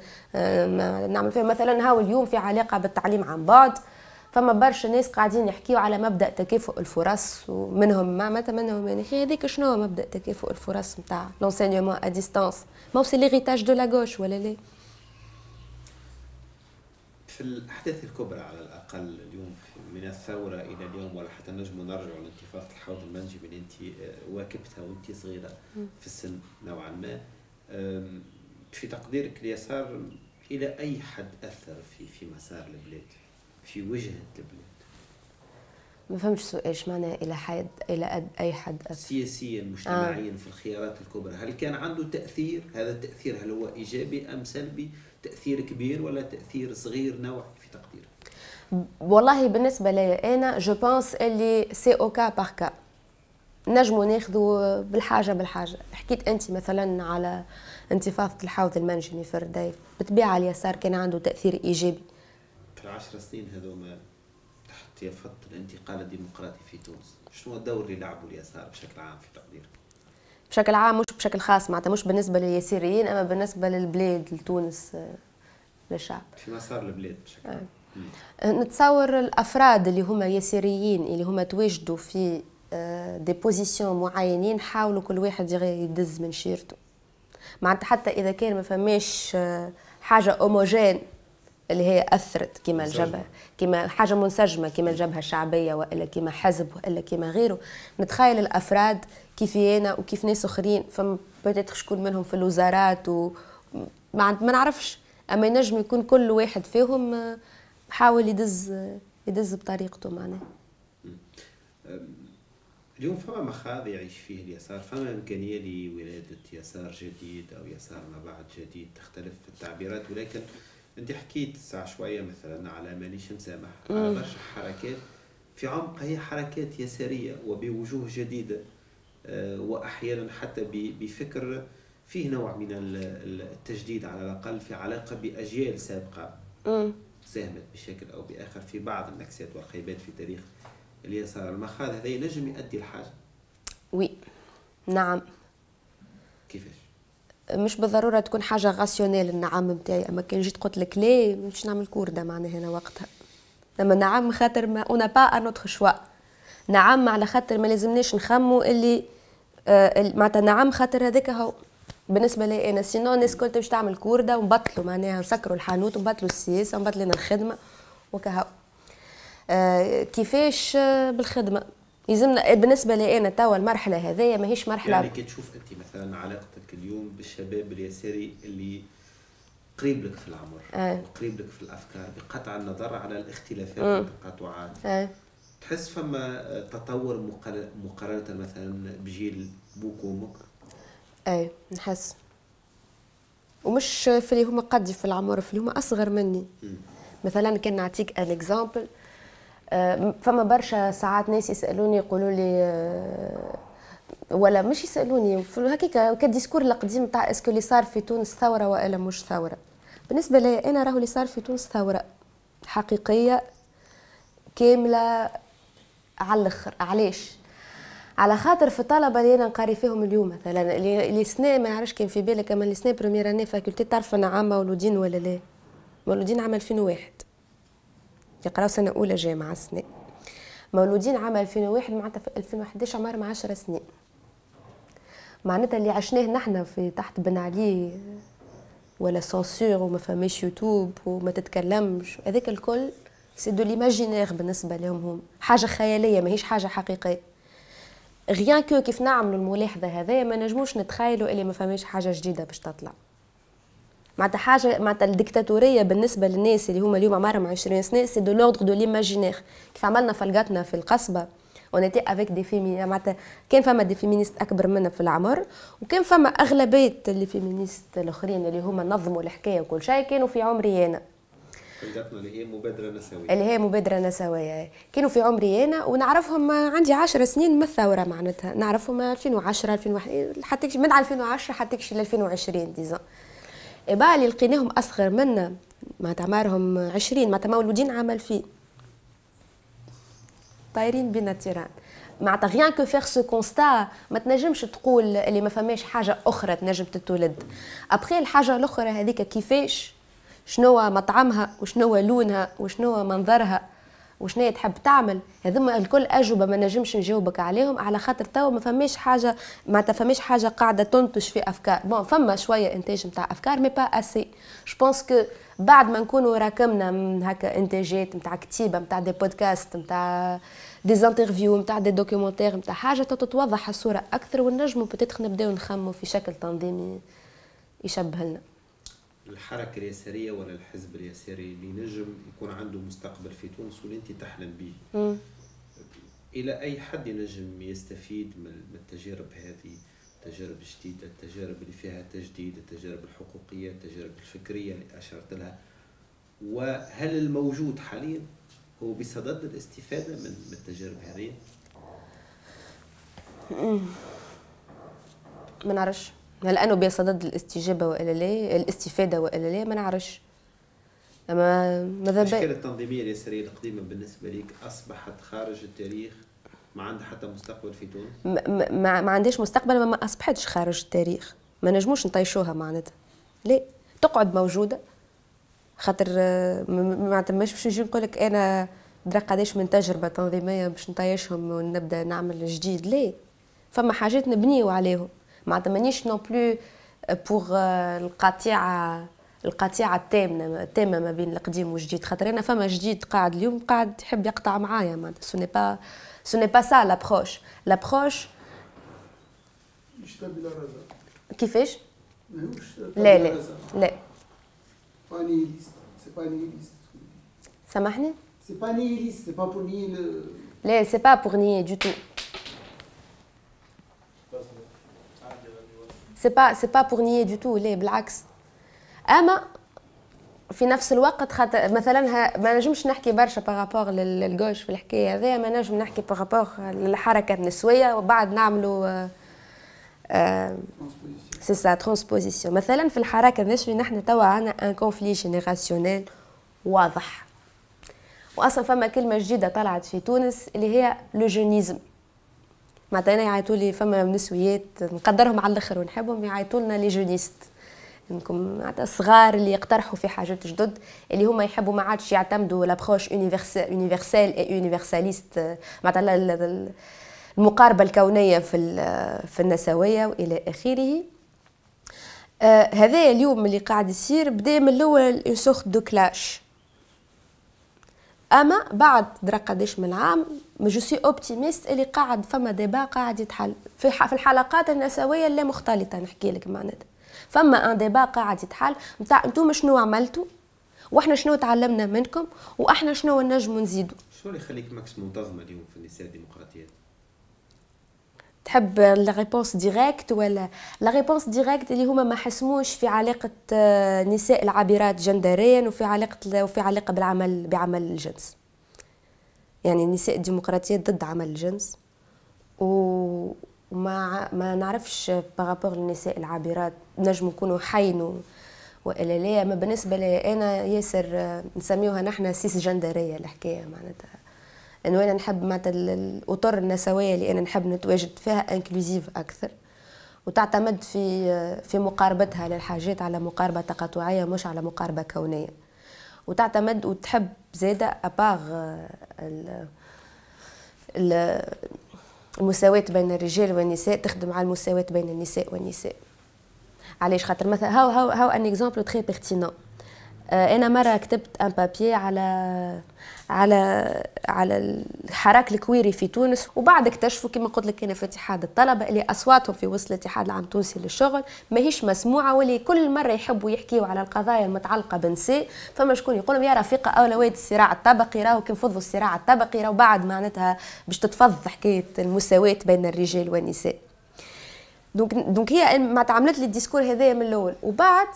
[SPEAKER 2] نعمل فيهم مثلا هاو اليوم في علاقه بالتعليم عن بعد فما برشا ناس قاعدين يحكيوا على مبدا تكافؤ الفرص ومنهم ما متى منهم يعني هذيك شنو هو مبدا تكافؤ الفرص نتاع لونسينيومون ا ديستانس ما سي ليغيتاج دو لا غوش ولا لا
[SPEAKER 1] في الاحداث الكبرى على الاقل اليوم من الثوره الى اليوم ولا حتى نجم نرجع لانتفاضه الحوض المنجم اللي انت آه، واكبتها وانت صغيره في السن نوعا ما في تقديرك اليسار الى اي حد اثر في في مسار البلاد في وجهة البلاد
[SPEAKER 2] ما فهمش سؤال معنى الى حد الى أد اي حد أكثر.
[SPEAKER 1] سياسيا مجتمعيا آه. في الخيارات الكبرى هل كان عنده تاثير هذا التاثير هل هو ايجابي ام سلبي تاثير كبير ولا تاثير صغير نوع في تقديرك
[SPEAKER 2] والله بالنسبه لي انا جو بونس اللي سي او كا بار كا نجموا ناخذوا بالحاجه بالحاجه حكيت انت مثلا على انتفاضه الحوض المنجمي في الرديف على اليسار كان عنده تاثير ايجابي
[SPEAKER 1] في العشر سنين هذوما تحت يافطة الانتقال الديمقراطي في تونس شنو الدور اللي لعبه اليسار بشكل عام في تقديرك؟
[SPEAKER 2] بشكل عام مش بشكل خاص معناتها مش بالنسبة لليساريين أما بالنسبة للبلاد لتونس آه، للشعب
[SPEAKER 1] في مسار البلاد بشكل
[SPEAKER 2] عام آه. نتصور الأفراد اللي هما يساريين اللي هما تواجدوا في دي آه، بوزيسيون معينين حاولوا كل واحد يدز من شيرته معناتها حتى إذا كان ما فماش آه، حاجة أوموجين اللي هي أثرت كما الجبهة كما حاجة منسجمة كما الجبهة الشعبية وإلا كما حزب وإلا كما غيره نتخيل الأفراد كيفي أنا وكيف ناس أخرين فما بتاتخ شكون منهم في الوزارات و ما نعرفش أما ينجم يكون كل واحد فيهم آه، حاول يدز يدز بطريقته معناه
[SPEAKER 1] اليوم فما مخاض يعيش فيه اليسار فما إمكانية لولادة يسار جديد أو يسار ما بعد جديد تختلف التعبيرات ولكن انت حكيت ساعة شوية مثلا على مانيش مسامح على برشا حركات في عمقها هي حركات يسارية وبوجوه جديدة آه، واحيانا حتى بفكر فيه نوع من التجديد على الاقل في علاقه باجيال سابقه ساهمت بشكل او باخر في بعض النكسات والخيبات في تاريخ اليسار المخاض هذا ينجم يؤدي الحاجه
[SPEAKER 2] وي نعم كيفاش مش بالضروره تكون حاجه غاسيونيل النعام نتاعي اما كان جيت قلت لك لا مش نعمل كورده معناها هنا وقتها لما نعم خاطر ما اون با ان اوتر شوا نعم على خاطر ما لازمناش نخمو اللي آه معناتها نعم خاطر هذاك هو بالنسبه لي انا سينو الناس كنت باش تعمل كورده ونبطلوا معناها نسكروا الحانوت ونبطلوا السياسه ونبطلوا الخدمه وكهو آه كيفاش آه بالخدمه يلزمنا إيه، بالنسبه لي انا توا المرحله هذيا ماهيش
[SPEAKER 1] مرحله يعني كي تشوف انت مثلا علاقتك اليوم بالشباب اليساري اللي قريب لك في العمر آه. وقريب لك في الافكار بقطع النظر على الاختلافات والتقاطعات آه. تحس فما تطور مقارنه مثلا بجيل بوك وامك
[SPEAKER 2] اي آه، نحس ومش في اللي هما قدي في العمر في اللي هما اصغر مني م. مثلا كان نعطيك ان اكزامبل فما برشا ساعات ناس يسالوني يقولوا لي آه، ولا مش يسالوني الحقيقه كديسكور القديم تاع اسكو اللي صار في تونس ثوره والا مش ثوره بالنسبه لي انا راهو اللي صار في تونس ثوره حقيقيه كامله على الاخر علاش على خاطر في الطلبه اللي انا نقاري فيهم اليوم مثلا اللي سنه ما عرفش كان في بالك اما اللي سنه بروميير اني فاكولتي تعرف انا عامه ولودين ولا لا ولودين عام 2001 يقراو سنه اولى جامعه سنه مولودين عام 2001 معناتها في 2011 عمرهم 10 سنين معناتها اللي عشناه نحنا في تحت بن علي ولا سانسور وما فماش يوتيوب وما تتكلمش هذاك الكل سي دو ليماجينير بالنسبه لهم هم حاجه خياليه ماهيش حاجه حقيقيه غيان كو كيف نعملوا الملاحظه هذايا ما نجموش نتخيلوا اللي ما فماش حاجه جديده باش تطلع معناتها حاجه معناتها الديكتاتوريه بالنسبه للناس اللي هما اليوم عمرهم 20 سنه سي دو لوردر دو ليماجينير كيف عملنا فلقاتنا في القصبه اون اونيتي افيك دي فيمي معناتها كان فما دي فيمينيست اكبر منا في العمر وكان فما اغلبيه اللي فيمينيست الاخرين اللي هما نظموا الحكايه وكل شيء كانوا في عمري انا
[SPEAKER 1] اللي هي مبادره نسويه اللي هي مبادره
[SPEAKER 2] نسويه كانوا في عمري انا ونعرفهم عندي 10 سنين من الثوره معناتها نعرفهم 2010 2001 حتى من 2010 حتى 2020 ديزون بقى اللي لقيناهم اصغر منا معناتها عمرهم 20 معناتها مولودين عام فيه طايرين بين التيران معناتها غيان كو فيغ سو كونستا ما تنجمش تقول اللي ما فماش حاجه اخرى تنجم تتولد ابخي الحاجه الاخرى هذيك كيفاش شنو مطعمها وشنو لونها وشنو منظرها وشنو تحب تعمل هذوما الكل اجوبه ما نجمش نجاوبك عليهم على خاطر توا ما فماش حاجه ما فماش حاجه قاعده تنتج في افكار بون فما شويه انتاج نتاع افكار مي با اسي جو بونس كو بعد ما نكونوا راكمنا من هكا انتاجات نتاع كتيبه نتاع دي بودكاست نتاع دي انترفيو نتاع دي دوكيومونتير نتاع حاجه تتوضح الصوره اكثر والنجم بتدخل نبداو نخمو في شكل تنظيمي يشبه لنا
[SPEAKER 1] الحركه اليساريه ولا الحزب اليساري اللي نجم يكون عنده مستقبل في تونس واللي انت تحلم به الى اي حد ينجم يستفيد من التجارب هذه التجارب الجديده التجارب اللي فيها تجديد التجارب الحقوقيه التجارب الفكريه اللي اشرت لها وهل الموجود حاليا هو بصدد الاستفاده من التجارب هذه
[SPEAKER 2] ما نعرفش هل انه بيصدد الاستجابه والا لا الاستفاده والا لا ما نعرفش اما ماذا بك المشكله
[SPEAKER 1] التنظيميه اليساريه القديمه بالنسبه ليك اصبحت خارج التاريخ ما عندها حتى مستقبل في تونس
[SPEAKER 2] ما, ما, ما عندهاش مستقبل ما اصبحتش خارج التاريخ ما نجموش نطيشوها معناتها لا تقعد موجوده خاطر ما تماش باش نجي نقول لك انا درا قداش من تجربه تنظيميه باش نطيشهم ونبدا نعمل جديد لا فما حاجات نبنيو عليهم معناتها مانيش نو بلو بور القطيعه القطيعه التامنه التامه ما بين القديم والجديد خاطر انا فما جديد قاعد اليوم قاعد يحب يقطع معايا معناتها سو ني با سو ني با سا لابروش لابروش كيفاش؟
[SPEAKER 1] لا لا لا سامحني؟ C'est pas nihiliste, c'est pas pour nier
[SPEAKER 2] لا سي با بور نيي دو تو c'est pas c'est pas pour nier du tout les بالعكس اما في نفس الوقت خاطر مثلا ما نجمش نحكي برشا بارابور للجوش في الحكايه هذه ما نجم نحكي بارابور للحركه النسويه وبعد نعملوا سي سا ترانسبوزيسيون مثلا في الحركه النسويه نحن توا عندنا ان كونفلي جينيراسيونيل واضح واصلا فما كلمه جديده طلعت في تونس اللي هي لو جونيزم معناتها انا يعيطوا لي فما نسويات نقدرهم على الاخر ونحبهم يعيطوا لنا لي جونيست انكم معناتها الصغار اللي يقترحوا في حاجات جدد اللي هما يحبوا ما عادش يعتمدوا لابخوش يونيفرسال اي يونيفرساليست معناتها المقاربه الكونيه في في النسويه والى اخره آه، هذا اليوم اللي قاعد يصير بدا من الاول يسخ دو كلاش اما بعد درا قداش من عام جو سي اوبتيميست اللي قاعد فما ديبا قاعد يتحل في في الحلقات النسويه اللي مختلطه نحكي لك معناتها فما ان ديبا قاعد يتحل نتاع انتم شنو عملتوا واحنا شنو تعلمنا منكم واحنا شنو نجموا نزيدوا
[SPEAKER 1] شنو اللي يخليك ماكس منتظمه اليوم في النساء الديمقراطيات
[SPEAKER 2] تحب لا ريبونس ديريكت ولا لا ريبونس ديريكت اللي هما ما حسموش في علاقه آه، نساء العابرات جندريا وفي علاقه وفي علاقه بالعمل بعمل الجنس يعني النساء الديمقراطية ضد عمل الجنس و ما نعرفش بارابور للنساء العابرات نجم نكونوا حين والا لا ما بالنسبه لي انا ياسر نسميوها نحن سيس جندريه الحكايه معناتها انه انا نحب معناتها الاطر النسويه اللي انا نحب نتواجد فيها انكلوزيف اكثر وتعتمد في في مقاربتها للحاجات على مقاربه تقاطعيه مش على مقاربه كونيه وتعتمد وتحب زادة أباغ آه، المساواة بين الرجال والنساء تخدم على المساواة بين النساء والنساء علاش خاطر مثلا هاو هاو هاو ان اكزومبل تخي بيرتينون آه، انا مره كتبت ان بابيي على على على الحراك الكويري في تونس وبعد اكتشفوا كما قلت لك انا في اتحاد الطلبه اللي اصواتهم في وسط الاتحاد العام التونسي للشغل ماهيش مسموعه واللي كل مره يحبوا يحكيوا على القضايا المتعلقه بنساء فما شكون يقول لهم يا رفيقه اولويه الصراع الطبقي راهو كي نفضوا الصراع الطبقي راهو بعد معناتها باش تتفض حكايه المساواه بين الرجال والنساء دونك دونك هي ما تعملت لي الديسكور هذايا من الاول وبعد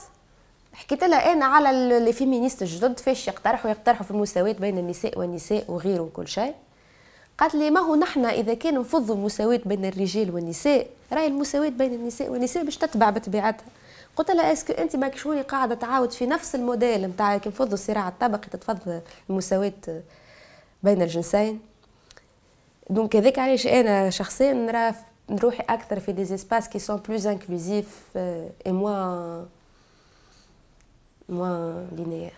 [SPEAKER 2] حكيت لها انا على لي فيمينيست الجدد فاش يقترحوا يقترحوا في المساواه بين النساء والنساء وغيره وكل شيء قالت لي ما هو نحن اذا كان نفضوا المساواه بين الرجال والنساء راهي المساواه بين النساء والنساء باش تتبع بطبيعتها قلت لها اسكو انت ماكش كشوني قاعده تعاود في نفس الموديل نتاع كي نفضوا الصراع الطبقي تتفضل المساواه بين الجنسين دونك هذاك علاش انا شخصيا نرى نروحي اكثر في دي سباس كي سون بلوز انكلوزيف اي موان موان لينير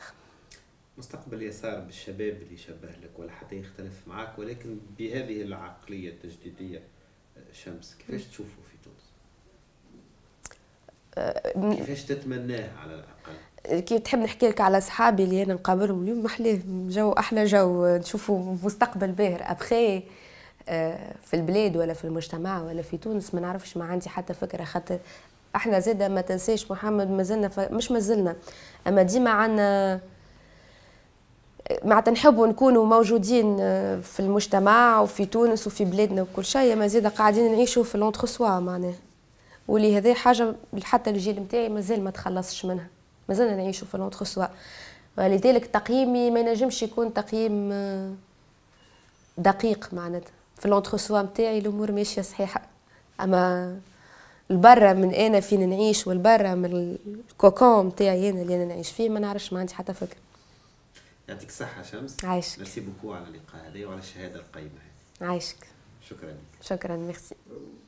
[SPEAKER 1] مستقبل يسار بالشباب اللي شبه لك ولا حتى يختلف معك ولكن بهذه العقلية التجديدية آه، شمس كيفاش تشوفه في تونس؟ آه، كيفاش تتمناه على الاقل؟ كي
[SPEAKER 2] تحب نحكي لك على صحابي اللي انا نقابلهم اليوم محلاه جو احلى جو نشوفوا مستقبل باهر ابخي آه، في البلاد ولا في المجتمع ولا في تونس ما نعرفش ما عندي حتى فكره خاطر احنا زاده ما تنساش محمد مازلنا ف... مش مازلنا اما ديما عنا مع تنحبوا نكونوا موجودين آه، في المجتمع وفي تونس وفي بلادنا وكل شيء ما زيد قاعدين نعيشوا في لونتر سوا معناها واللي هذه حاجه حتى الجيل نتاعي مازال ما تخلصش منها مازلنا نعيشوا في لونتر سوا ولذلك تقييمي ما ينجمش يكون تقييم آه، دقيق معناتها في لونتر سوا نتاعي الامور ماشيه صحيحه اما البرة من انا فين نعيش والبرة من الكوكون نتاعي انا اللي انا نعيش فيه ما نعرفش ما عندي حتى فكره
[SPEAKER 1] يعطيك الصحة شمس عايشك ميرسي بوكو على اللقاء هذا وعلى الشهادة القيمة هذه عايشك شكرا لك
[SPEAKER 2] شكرا ميرسي